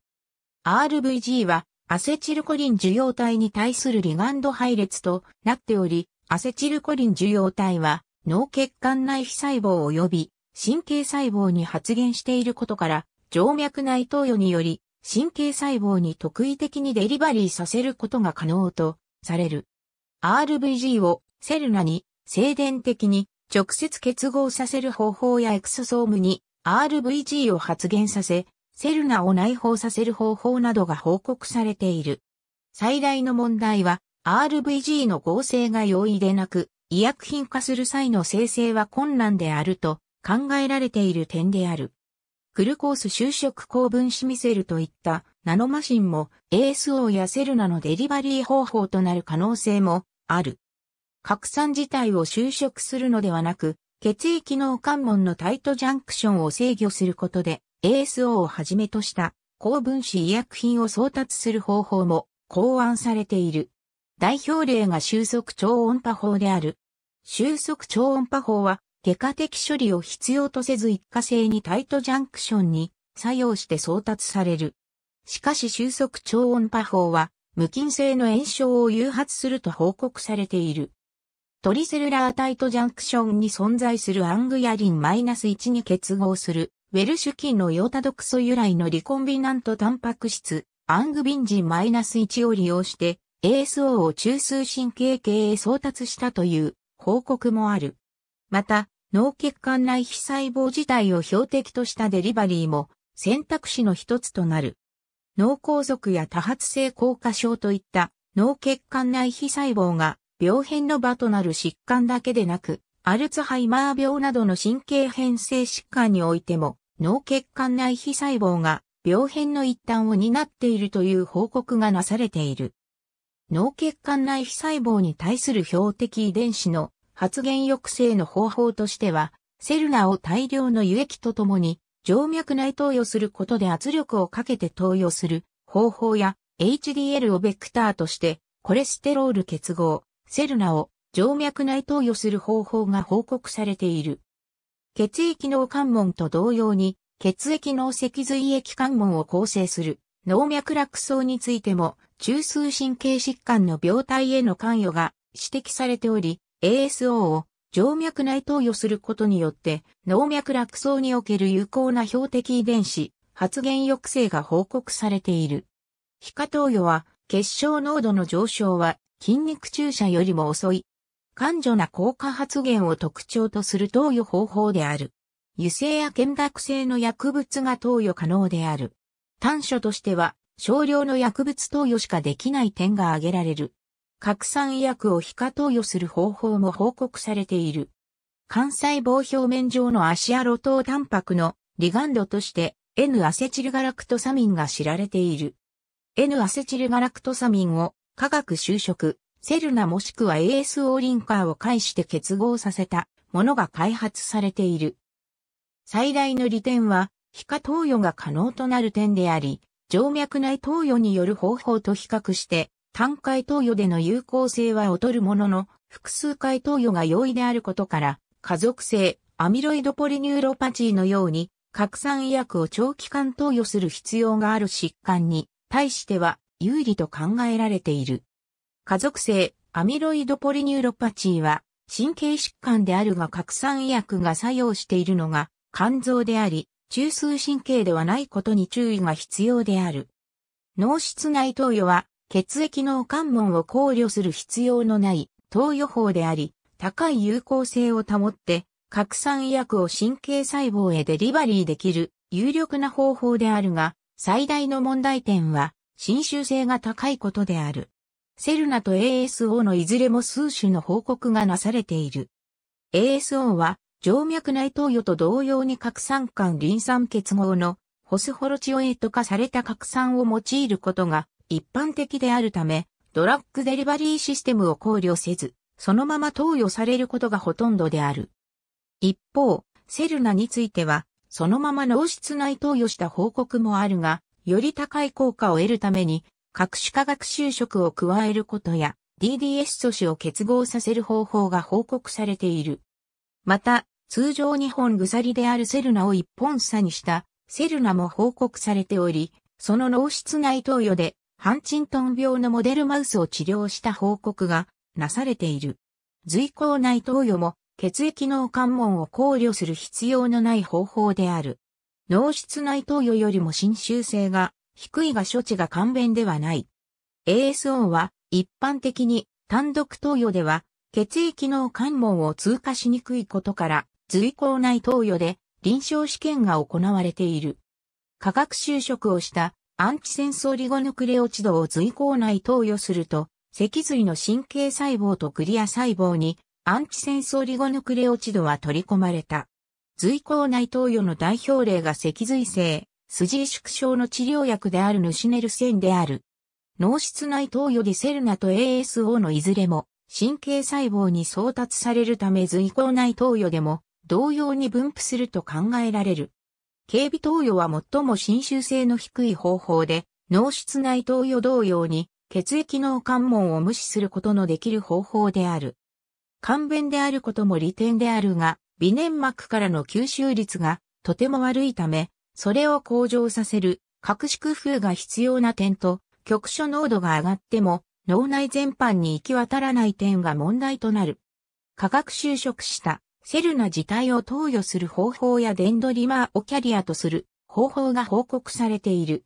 S1: RVG はアセチルコリン受容体に対するリガンド配列となっており、アセチルコリン受容体は脳血管内皮細胞及び神経細胞に発現していることから、静脈内投与により神経細胞に特異的にデリバリーさせることが可能とされる。RVG をセルナに静電的に直接結合させる方法やエクソソームに RVG を発現させ、セルナを内包させる方法などが報告されている。最大の問題は RVG の合成が容易でなく、医薬品化する際の生成は困難であると考えられている点である。グルコース就職高分子ミセルといったナノマシンも ASO やセルナのデリバリー方法となる可能性もある。拡散自体を就職するのではなく、血液脳関門のタイトジャンクションを制御することで ASO をはじめとした高分子医薬品を送達する方法も考案されている。代表例が収束超音波法である。収束超音波法は、外科的処理を必要とせず一過性にタイトジャンクションに作用して送達される。しかし収束超音波法は、無菌性の炎症を誘発すると報告されている。トリセルラータイトジャンクションに存在するアングヤリン -1 に結合するウェルシュ菌のヨータ毒素由来のリコンビナントタンパク質、アングビンジン -1 を利用して、ASO を中枢神経系へ送達したという報告もある。また、脳血管内皮細胞自体を標的としたデリバリーも選択肢の一つとなる。脳梗塞や多発性硬化症といった脳血管内皮細胞が病変の場となる疾患だけでなく、アルツハイマー病などの神経変性疾患においても、脳血管内皮細胞が病変の一端を担っているという報告がなされている。脳血管内皮細胞に対する標的遺伝子の発現抑制の方法としては、セルナを大量の輸液とともに、静脈内投与することで圧力をかけて投与する方法や、HDL をベクターとして、コレステロール結合、セルナを静脈内投与する方法が報告されている。血液脳関門と同様に、血液脳脊髄液関門を構成する脳脈落層についても、中枢神経疾患の病態への関与が指摘されており、ASO を静脈内投与することによって、脳脈落層における有効な標的遺伝子、発現抑制が報告されている。皮下投与は、血小濃度の上昇は筋肉注射よりも遅い感情な効果発現を特徴とする投与方法である。油性や懸濁性の薬物が投与可能である。短所としては、少量の薬物投与しかできない点が挙げられる。核酸薬を皮下投与する方法も報告されている。肝細胞表面上のアシアロ糖タンパクのリガンドとして N アセチルガラクトサミンが知られている。N アセチルガラクトサミンを化学修飾、セルナもしくは ASO リンカーを介して結合させたものが開発されている。最大の利点は、皮下投与が可能となる点であり、静脈内投与による方法と比較して、単回投与での有効性は劣るものの、複数回投与が容易であることから、家族性、アミロイドポリニューロパチーのように、拡散医薬を長期間投与する必要がある疾患に対しては有利と考えられている。家族性、アミロイドポリニューロパチーは、神経疾患であるが拡散医薬が作用しているのが肝臓であり、中枢神経ではないことに注意が必要である。脳室内投与は、血液の関門を考慮する必要のない投与法であり、高い有効性を保って、拡散医薬を神経細胞へデリバリーできる有力な方法であるが、最大の問題点は、侵襲性が高いことである。セルナと ASO のいずれも数種の報告がなされている。ASO は、静脈内投与と同様に核酸管リン酸結合のホスホロチオエット化された核酸を用いることが一般的であるため、ドラッグデリバリーシステムを考慮せず、そのまま投与されることがほとんどである。一方、セルナについては、そのまま脳室内投与した報告もあるが、より高い効果を得るために、各種化学修飾を加えることや DDS 素子を結合させる方法が報告されている。また、通常2本鎖であるセルナを1本差にしたセルナも報告されており、その脳室内投与でハンチントン病のモデルマウスを治療した報告がなされている。随行内投与も血液脳関門を考慮する必要のない方法である。脳室内投与よりも侵襲性が低いが処置が簡便ではない。ASO は一般的に単独投与では血液の関門を通過しにくいことから随行内投与で臨床試験が行われている。化学就職をしたアンチセンソリゴヌクレオチドを随行内投与すると、脊髄の神経細胞とクリア細胞にアンチセンソリゴヌクレオチドは取り込まれた。随行内投与の代表例が脊髄性筋萎縮症の治療薬であるヌシネルセンである。脳室内投与でセルナと ASO のいずれも神経細胞に送達されるため髄行内投与でも同様に分布すると考えられる。警備投与は最も侵襲性の低い方法で、脳室内投与同様に血液脳関門を無視することのできる方法である。肝弁であることも利点であるが、微粘膜からの吸収率がとても悪いため、それを向上させる、核縮風が必要な点と、局所濃度が上がっても、脳内全般に行き渡らない点が問題となる。化学就職したセルナ自体を投与する方法やデンドリマーをキャリアとする方法が報告されている。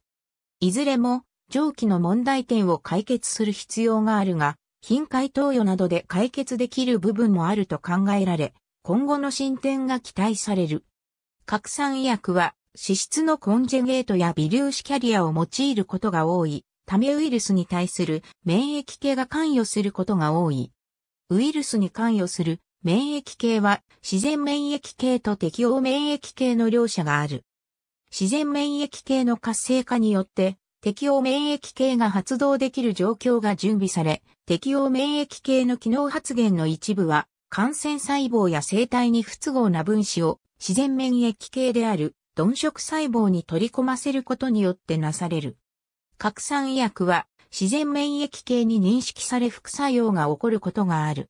S1: いずれも上記の問題点を解決する必要があるが、頻回投与などで解決できる部分もあると考えられ、今後の進展が期待される。拡散医薬は脂質のコンジェネートや微粒子キャリアを用いることが多い、ためウイルスに対する免疫系が関与することが多い。ウイルスに関与する免疫系は自然免疫系と適応免疫系の両者がある。自然免疫系の活性化によって適応免疫系が発動できる状況が準備され、適応免疫系の機能発現の一部は感染細胞や生体に不都合な分子を自然免疫系である鈍色細胞に取り込ませることによってなされる。核酸医薬は自然免疫系に認識され副作用が起こることがある。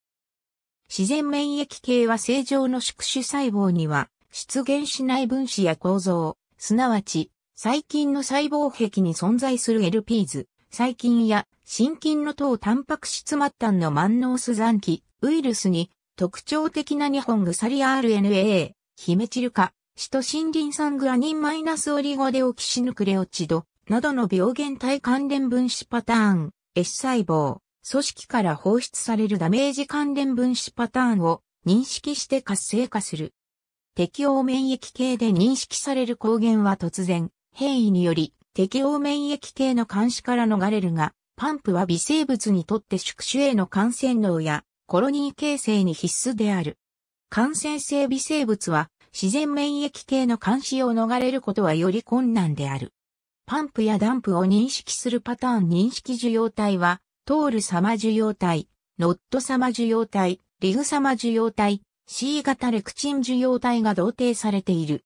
S1: 自然免疫系は正常の宿主細胞には出現しない分子や構造、すなわち細菌の細胞壁に存在する LP 図、細菌や心筋の糖タンパク質末端の万能ス残機、ウイルスに特徴的な2本リ RNA、ヒメチル化、シトシンリン酸グアニンマイナスオリゴデオキシヌクレオチドなどの病原体関連分子パターン、S 細胞、組織から放出されるダメージ関連分子パターンを認識して活性化する。適応免疫系で認識される抗原は突然、変異により適応免疫系の監視から逃れるが、パンプは微生物にとって宿主への感染能やコロニー形成に必須である。感染性微生物は自然免疫系の監視を逃れることはより困難である。パンプやダンプを認識するパターン認識受容体は、トール様受容体、ノット様受容体、リグ様受容体、C 型レクチン受容体が同定されている。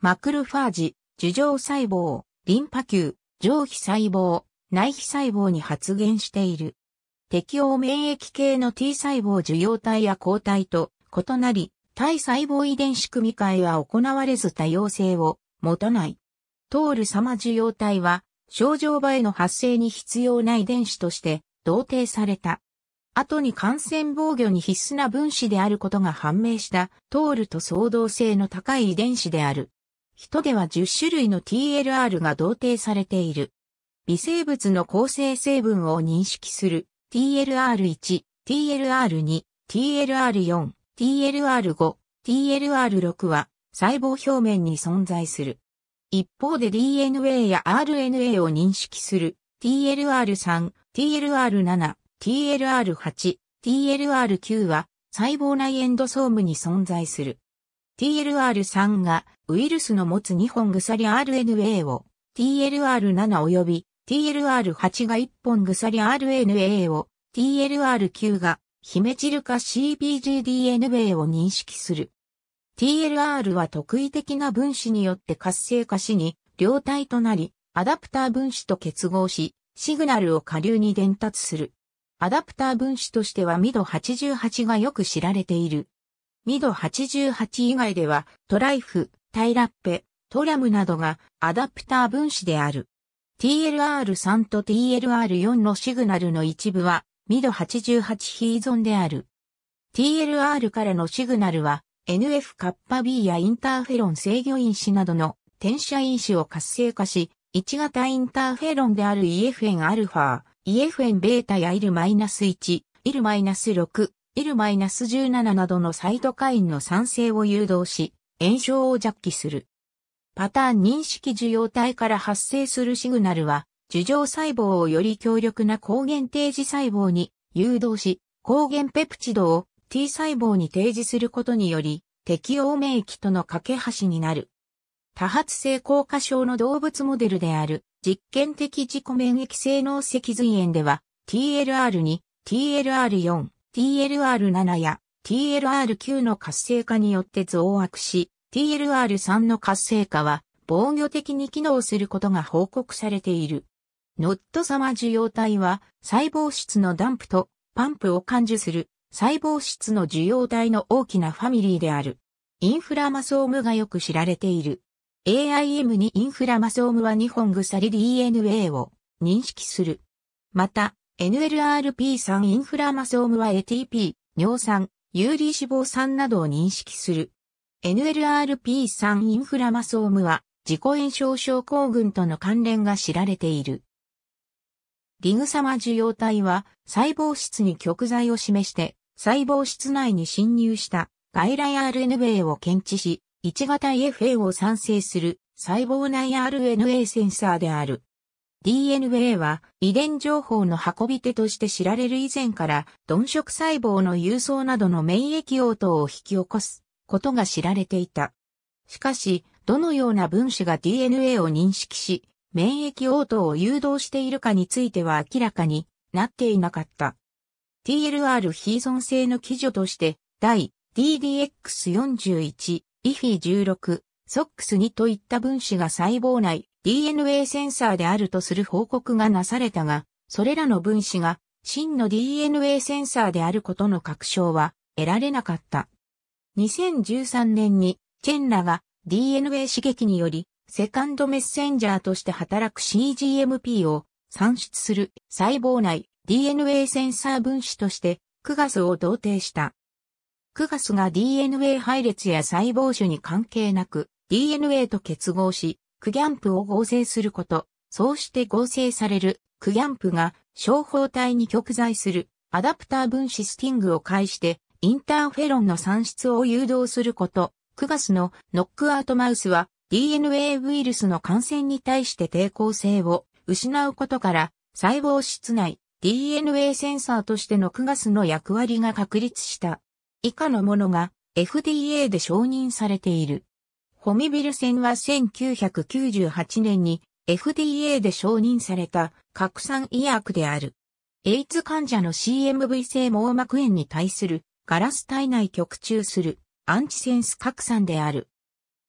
S1: マクルファージ、樹状細胞、リンパ球、上皮細胞、内皮細胞に発現している。適応免疫系の T 細胞受容体や抗体と異なり、体細胞遺伝子組み換えは行われず多様性を持たない。通る様受容体は、症状場への発生に必要な遺伝子として、同定された。後に感染防御に必須な分子であることが判明した、通ると相同性の高い遺伝子である。人では10種類の TLR が同定されている。微生物の構成成分を認識する TLR1、TLR2、TLR4、TLR5、TLR6 は細胞表面に存在する。一方で DNA や RNA を認識する TLR3、TLR7、TLR8、TLR9 は細胞内エンドソームに存在する。TLR3 がウイルスの持つ2本鎖 RNA を TLR7 及び TLR8 が1本鎖 RNA を TLR9 がヒメチル化 CpGDNA を認識する。TLR は特異的な分子によって活性化しに、両体となり、アダプター分子と結合し、シグナルを下流に伝達する。アダプター分子としてはミド88がよく知られている。ミド88以外では、トライフ、タイラッペ、トラムなどがアダプター分子である。TLR3 と TLR4 のシグナルの一部はミド88ヒーゾンである。TLR からのシグナルは NF カッパ B やインターフェロン制御因子などの転写因子を活性化し、1型インターフェロンである EFNα、EFNβ や IL-1、IL-6、IL-17 などのサイトカインの酸性を誘導し、炎症を弱気する。パターン認識受容体から発生するシグナルは、樹状細胞をより強力な抗原定時細胞に誘導し、抗原ペプチドを T 細胞に提示することにより、適応免疫との架け橋になる。多発性硬化症の動物モデルである実験的自己免疫性脳脊髄炎では TLR に TLR4、TLR7 や TLR9 の活性化によって増悪し、TLR3 の活性化は防御的に機能することが報告されている。ノット様受容体は細胞質のダンプとパンプを感受する細胞質の受容体の大きなファミリーである。インフラマソームがよく知られている。AIM にインフラマソームは2本鎖 DNA を認識する。また、NLRP3 インフラマソームは ATP、尿酸、有利脂肪酸などを認識する。NLRP3 インフラマソームは自己炎症症候群との関連が知られている。リグサマ受容体は細胞質に極材を示して細胞質内に侵入した外来 RNA を検知し、1型 FA を産生する細胞内 RNA センサーである。DNA は遺伝情報の運び手として知られる以前から鈍色細胞の郵送などの免疫応答を引き起こすことが知られていた。しかし、どのような分子が DNA を認識し、免疫応答を誘導しているかについては明らかになっていなかった。TLR 非依存性の基準として、第 DDX41、IFI16、SOX2 といった分子が細胞内 DNA センサーであるとする報告がなされたが、それらの分子が真の DNA センサーであることの確証は得られなかった。2013年にチェンラが DNA 刺激によりセカンドメッセンジャーとして働く CGMP を産出する細胞内 DNA センサー分子としてクガスを同定した。クガスが DNA 配列や細胞種に関係なく DNA と結合し、クギャンプを合成すること、そうして合成されるクギャンプが小胞体に極在するアダプター分子スティングを介してインターフェロンの産出を誘導すること、クガスのノックアウトマウスは DNA ウイルスの感染に対して抵抗性を失うことから細胞室内 DNA センサーとしての9ガスの役割が確立した。以下のものが FDA で承認されている。ホミビル線は1998年に FDA で承認された核酸医薬である。エイツ患者の CMV 性網膜炎に対するガラス体内局中するアンチセンス核酸である。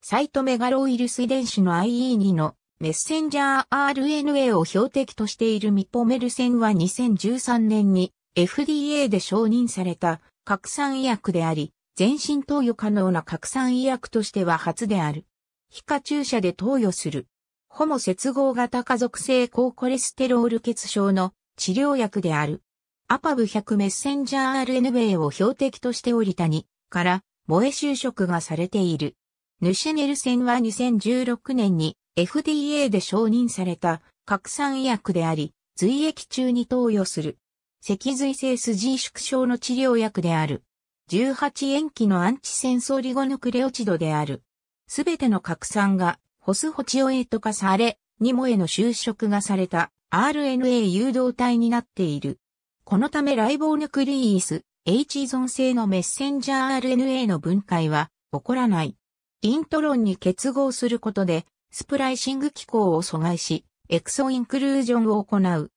S1: サイトメガロウイルス遺伝子の IE2 のメッセンジャー RNA を標的としているミポメルセンは2013年に FDA で承認された拡散医薬であり、全身投与可能な拡散医薬としては初である。皮下注射で投与する。ホモ接合型家族性高コレステロール血症の治療薬である。アパブ100メッセンジャー RNA を標的としてオリタに、から萌え就職がされている。ヌシェネルセンは2016年に FDA で承認された拡散医薬であり、髄液中に投与する。脊髄性筋萎縮小の治療薬である。18塩基のアンチセンソリゴヌクレオチドである。すべての核酸がホスホチオエイト化され、ニモへの就職がされた RNA 誘導体になっている。このためライボーヌクリース、H 依存性のメッセンジャー RNA の分解は起こらない。イントロンに結合することで、スプライシング機構を阻害し、エクソインクルージョンを行う。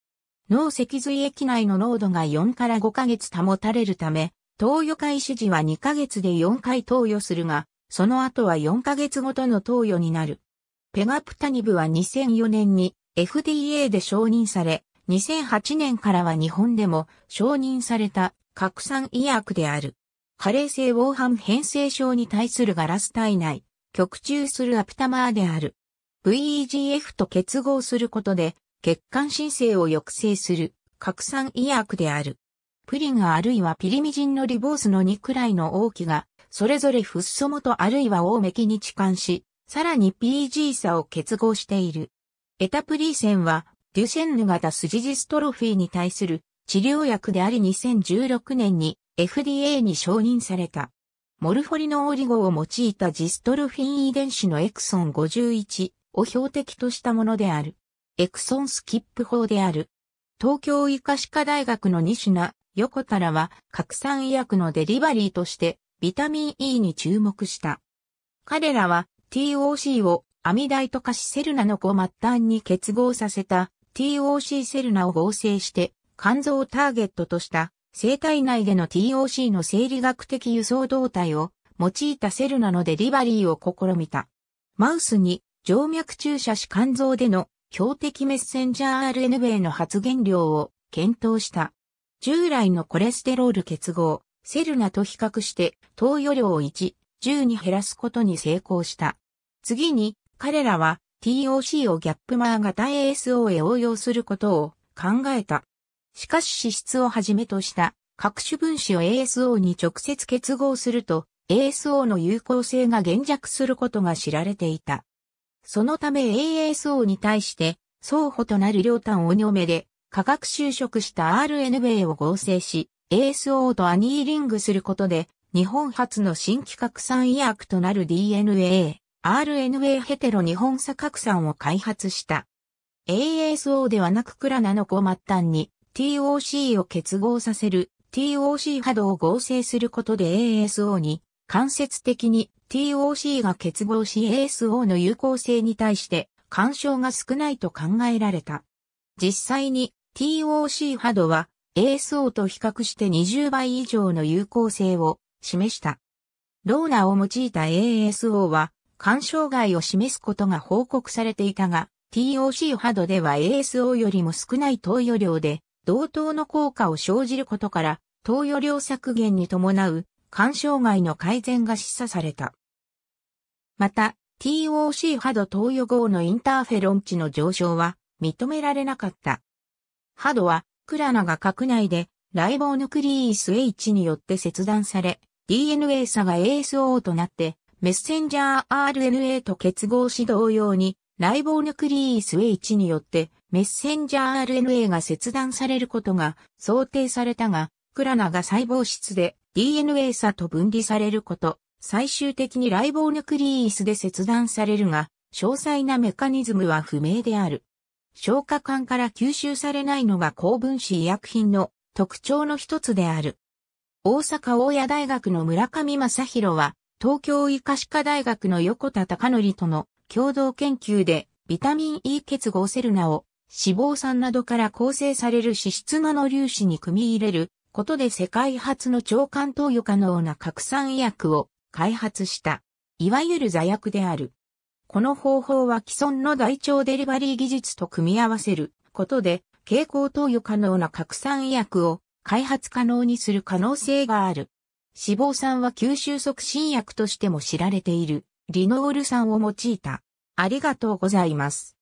S1: 脳脊髄液内の濃度が4から5ヶ月保たれるため、投与開始時は2ヶ月で4回投与するが、その後は4ヶ月ごとの投与になる。ペガプタニブは2004年に FDA で承認され、2008年からは日本でも承認された拡散医薬である。加齢性黄斑変性症に対するガラス体内、極中するアプタマーである。VEGF と結合することで、血管新生を抑制する、核酸医薬である。プリがあるいはピリミジンのリボースの2くらいの大きが、それぞれフッ素元あるいは大きに置換し、さらに PG 差を結合している。エタプリーセンは、デュセンヌ型スジジストロフィーに対する治療薬であり2016年に FDA に承認された。モルフォリノオリゴを用いたジストルフィン遺伝子のエクソン51を標的としたものである。エクソンスキップ法である。東京医科歯科大学の西名、横田らは、拡散医薬のデリバリーとして、ビタミン E に注目した。彼らは、TOC をアミダイト化シセルナの5末端に結合させた TOC セルナを合成して、肝臓をターゲットとした生体内での TOC の生理学的輸送動態を用いたセルナのでリバリーを試みた。マウスに静脈注射し肝臓での標的メッセンジャー RNA の発現量を検討した。従来のコレステロール結合、セルナと比較して投与量を1、10に減らすことに成功した。次に彼らは TOC をギャップマー型 ASO へ応用することを考えた。しかし脂質をはじめとした各種分子を ASO に直接結合すると ASO の有効性が減弱することが知られていた。そのため ASO に対して双方となる両端を尿目で化学修飾した RN a を合成し ASO とアニーリングすることで日本初の新規核酸医薬となる DNA、RNA ヘテロ日本鎖核酸を開発した。ASO ではなくクラナの5末端に TOC を結合させる TOC 波動を合成することで ASO に間接的に TOC が結合し ASO の有効性に対して干渉が少ないと考えられた。実際に TOC 波動は ASO と比較して20倍以上の有効性を示した。ローナを用いた ASO は干渉外を示すことが報告されていたが、TOC 波動では ASO よりも少ない投与量で同等の効果を生じることから、投与量削減に伴う、肝障害の改善が示唆された。また、TOC 波動投与後のインターフェロン値の上昇は認められなかった。波動は、クラナが核内でライボーヌクリース H によって切断され、DNA 差が ASO となって、メッセンジャー RNA と結合し同様に、ライボーヌクリース H によってメッセンジャー RNA が切断されることが想定されたが、クラナが細胞質で DNA 差と分離されること、最終的にライボーヌクリーイスで切断されるが、詳細なメカニズムは不明である。消化管から吸収されないのが高分子医薬品の特徴の一つである。大阪大谷大学の村上正宏は、東京医科歯科大学の横田隆則との共同研究で、ビタミン E 結合セルナを脂肪酸などから構成される脂質ナノ粒子に組み入れることで世界初の長官投与可能な核酸医薬を開発した。いわゆる座薬である。この方法は既存の大腸デリバリー技術と組み合わせることで、蛍光投与可能な核酸医薬を開発可能にする可能性がある。脂肪酸は吸収促進薬としても知られているリノール酸を用いた。ありがとうございます。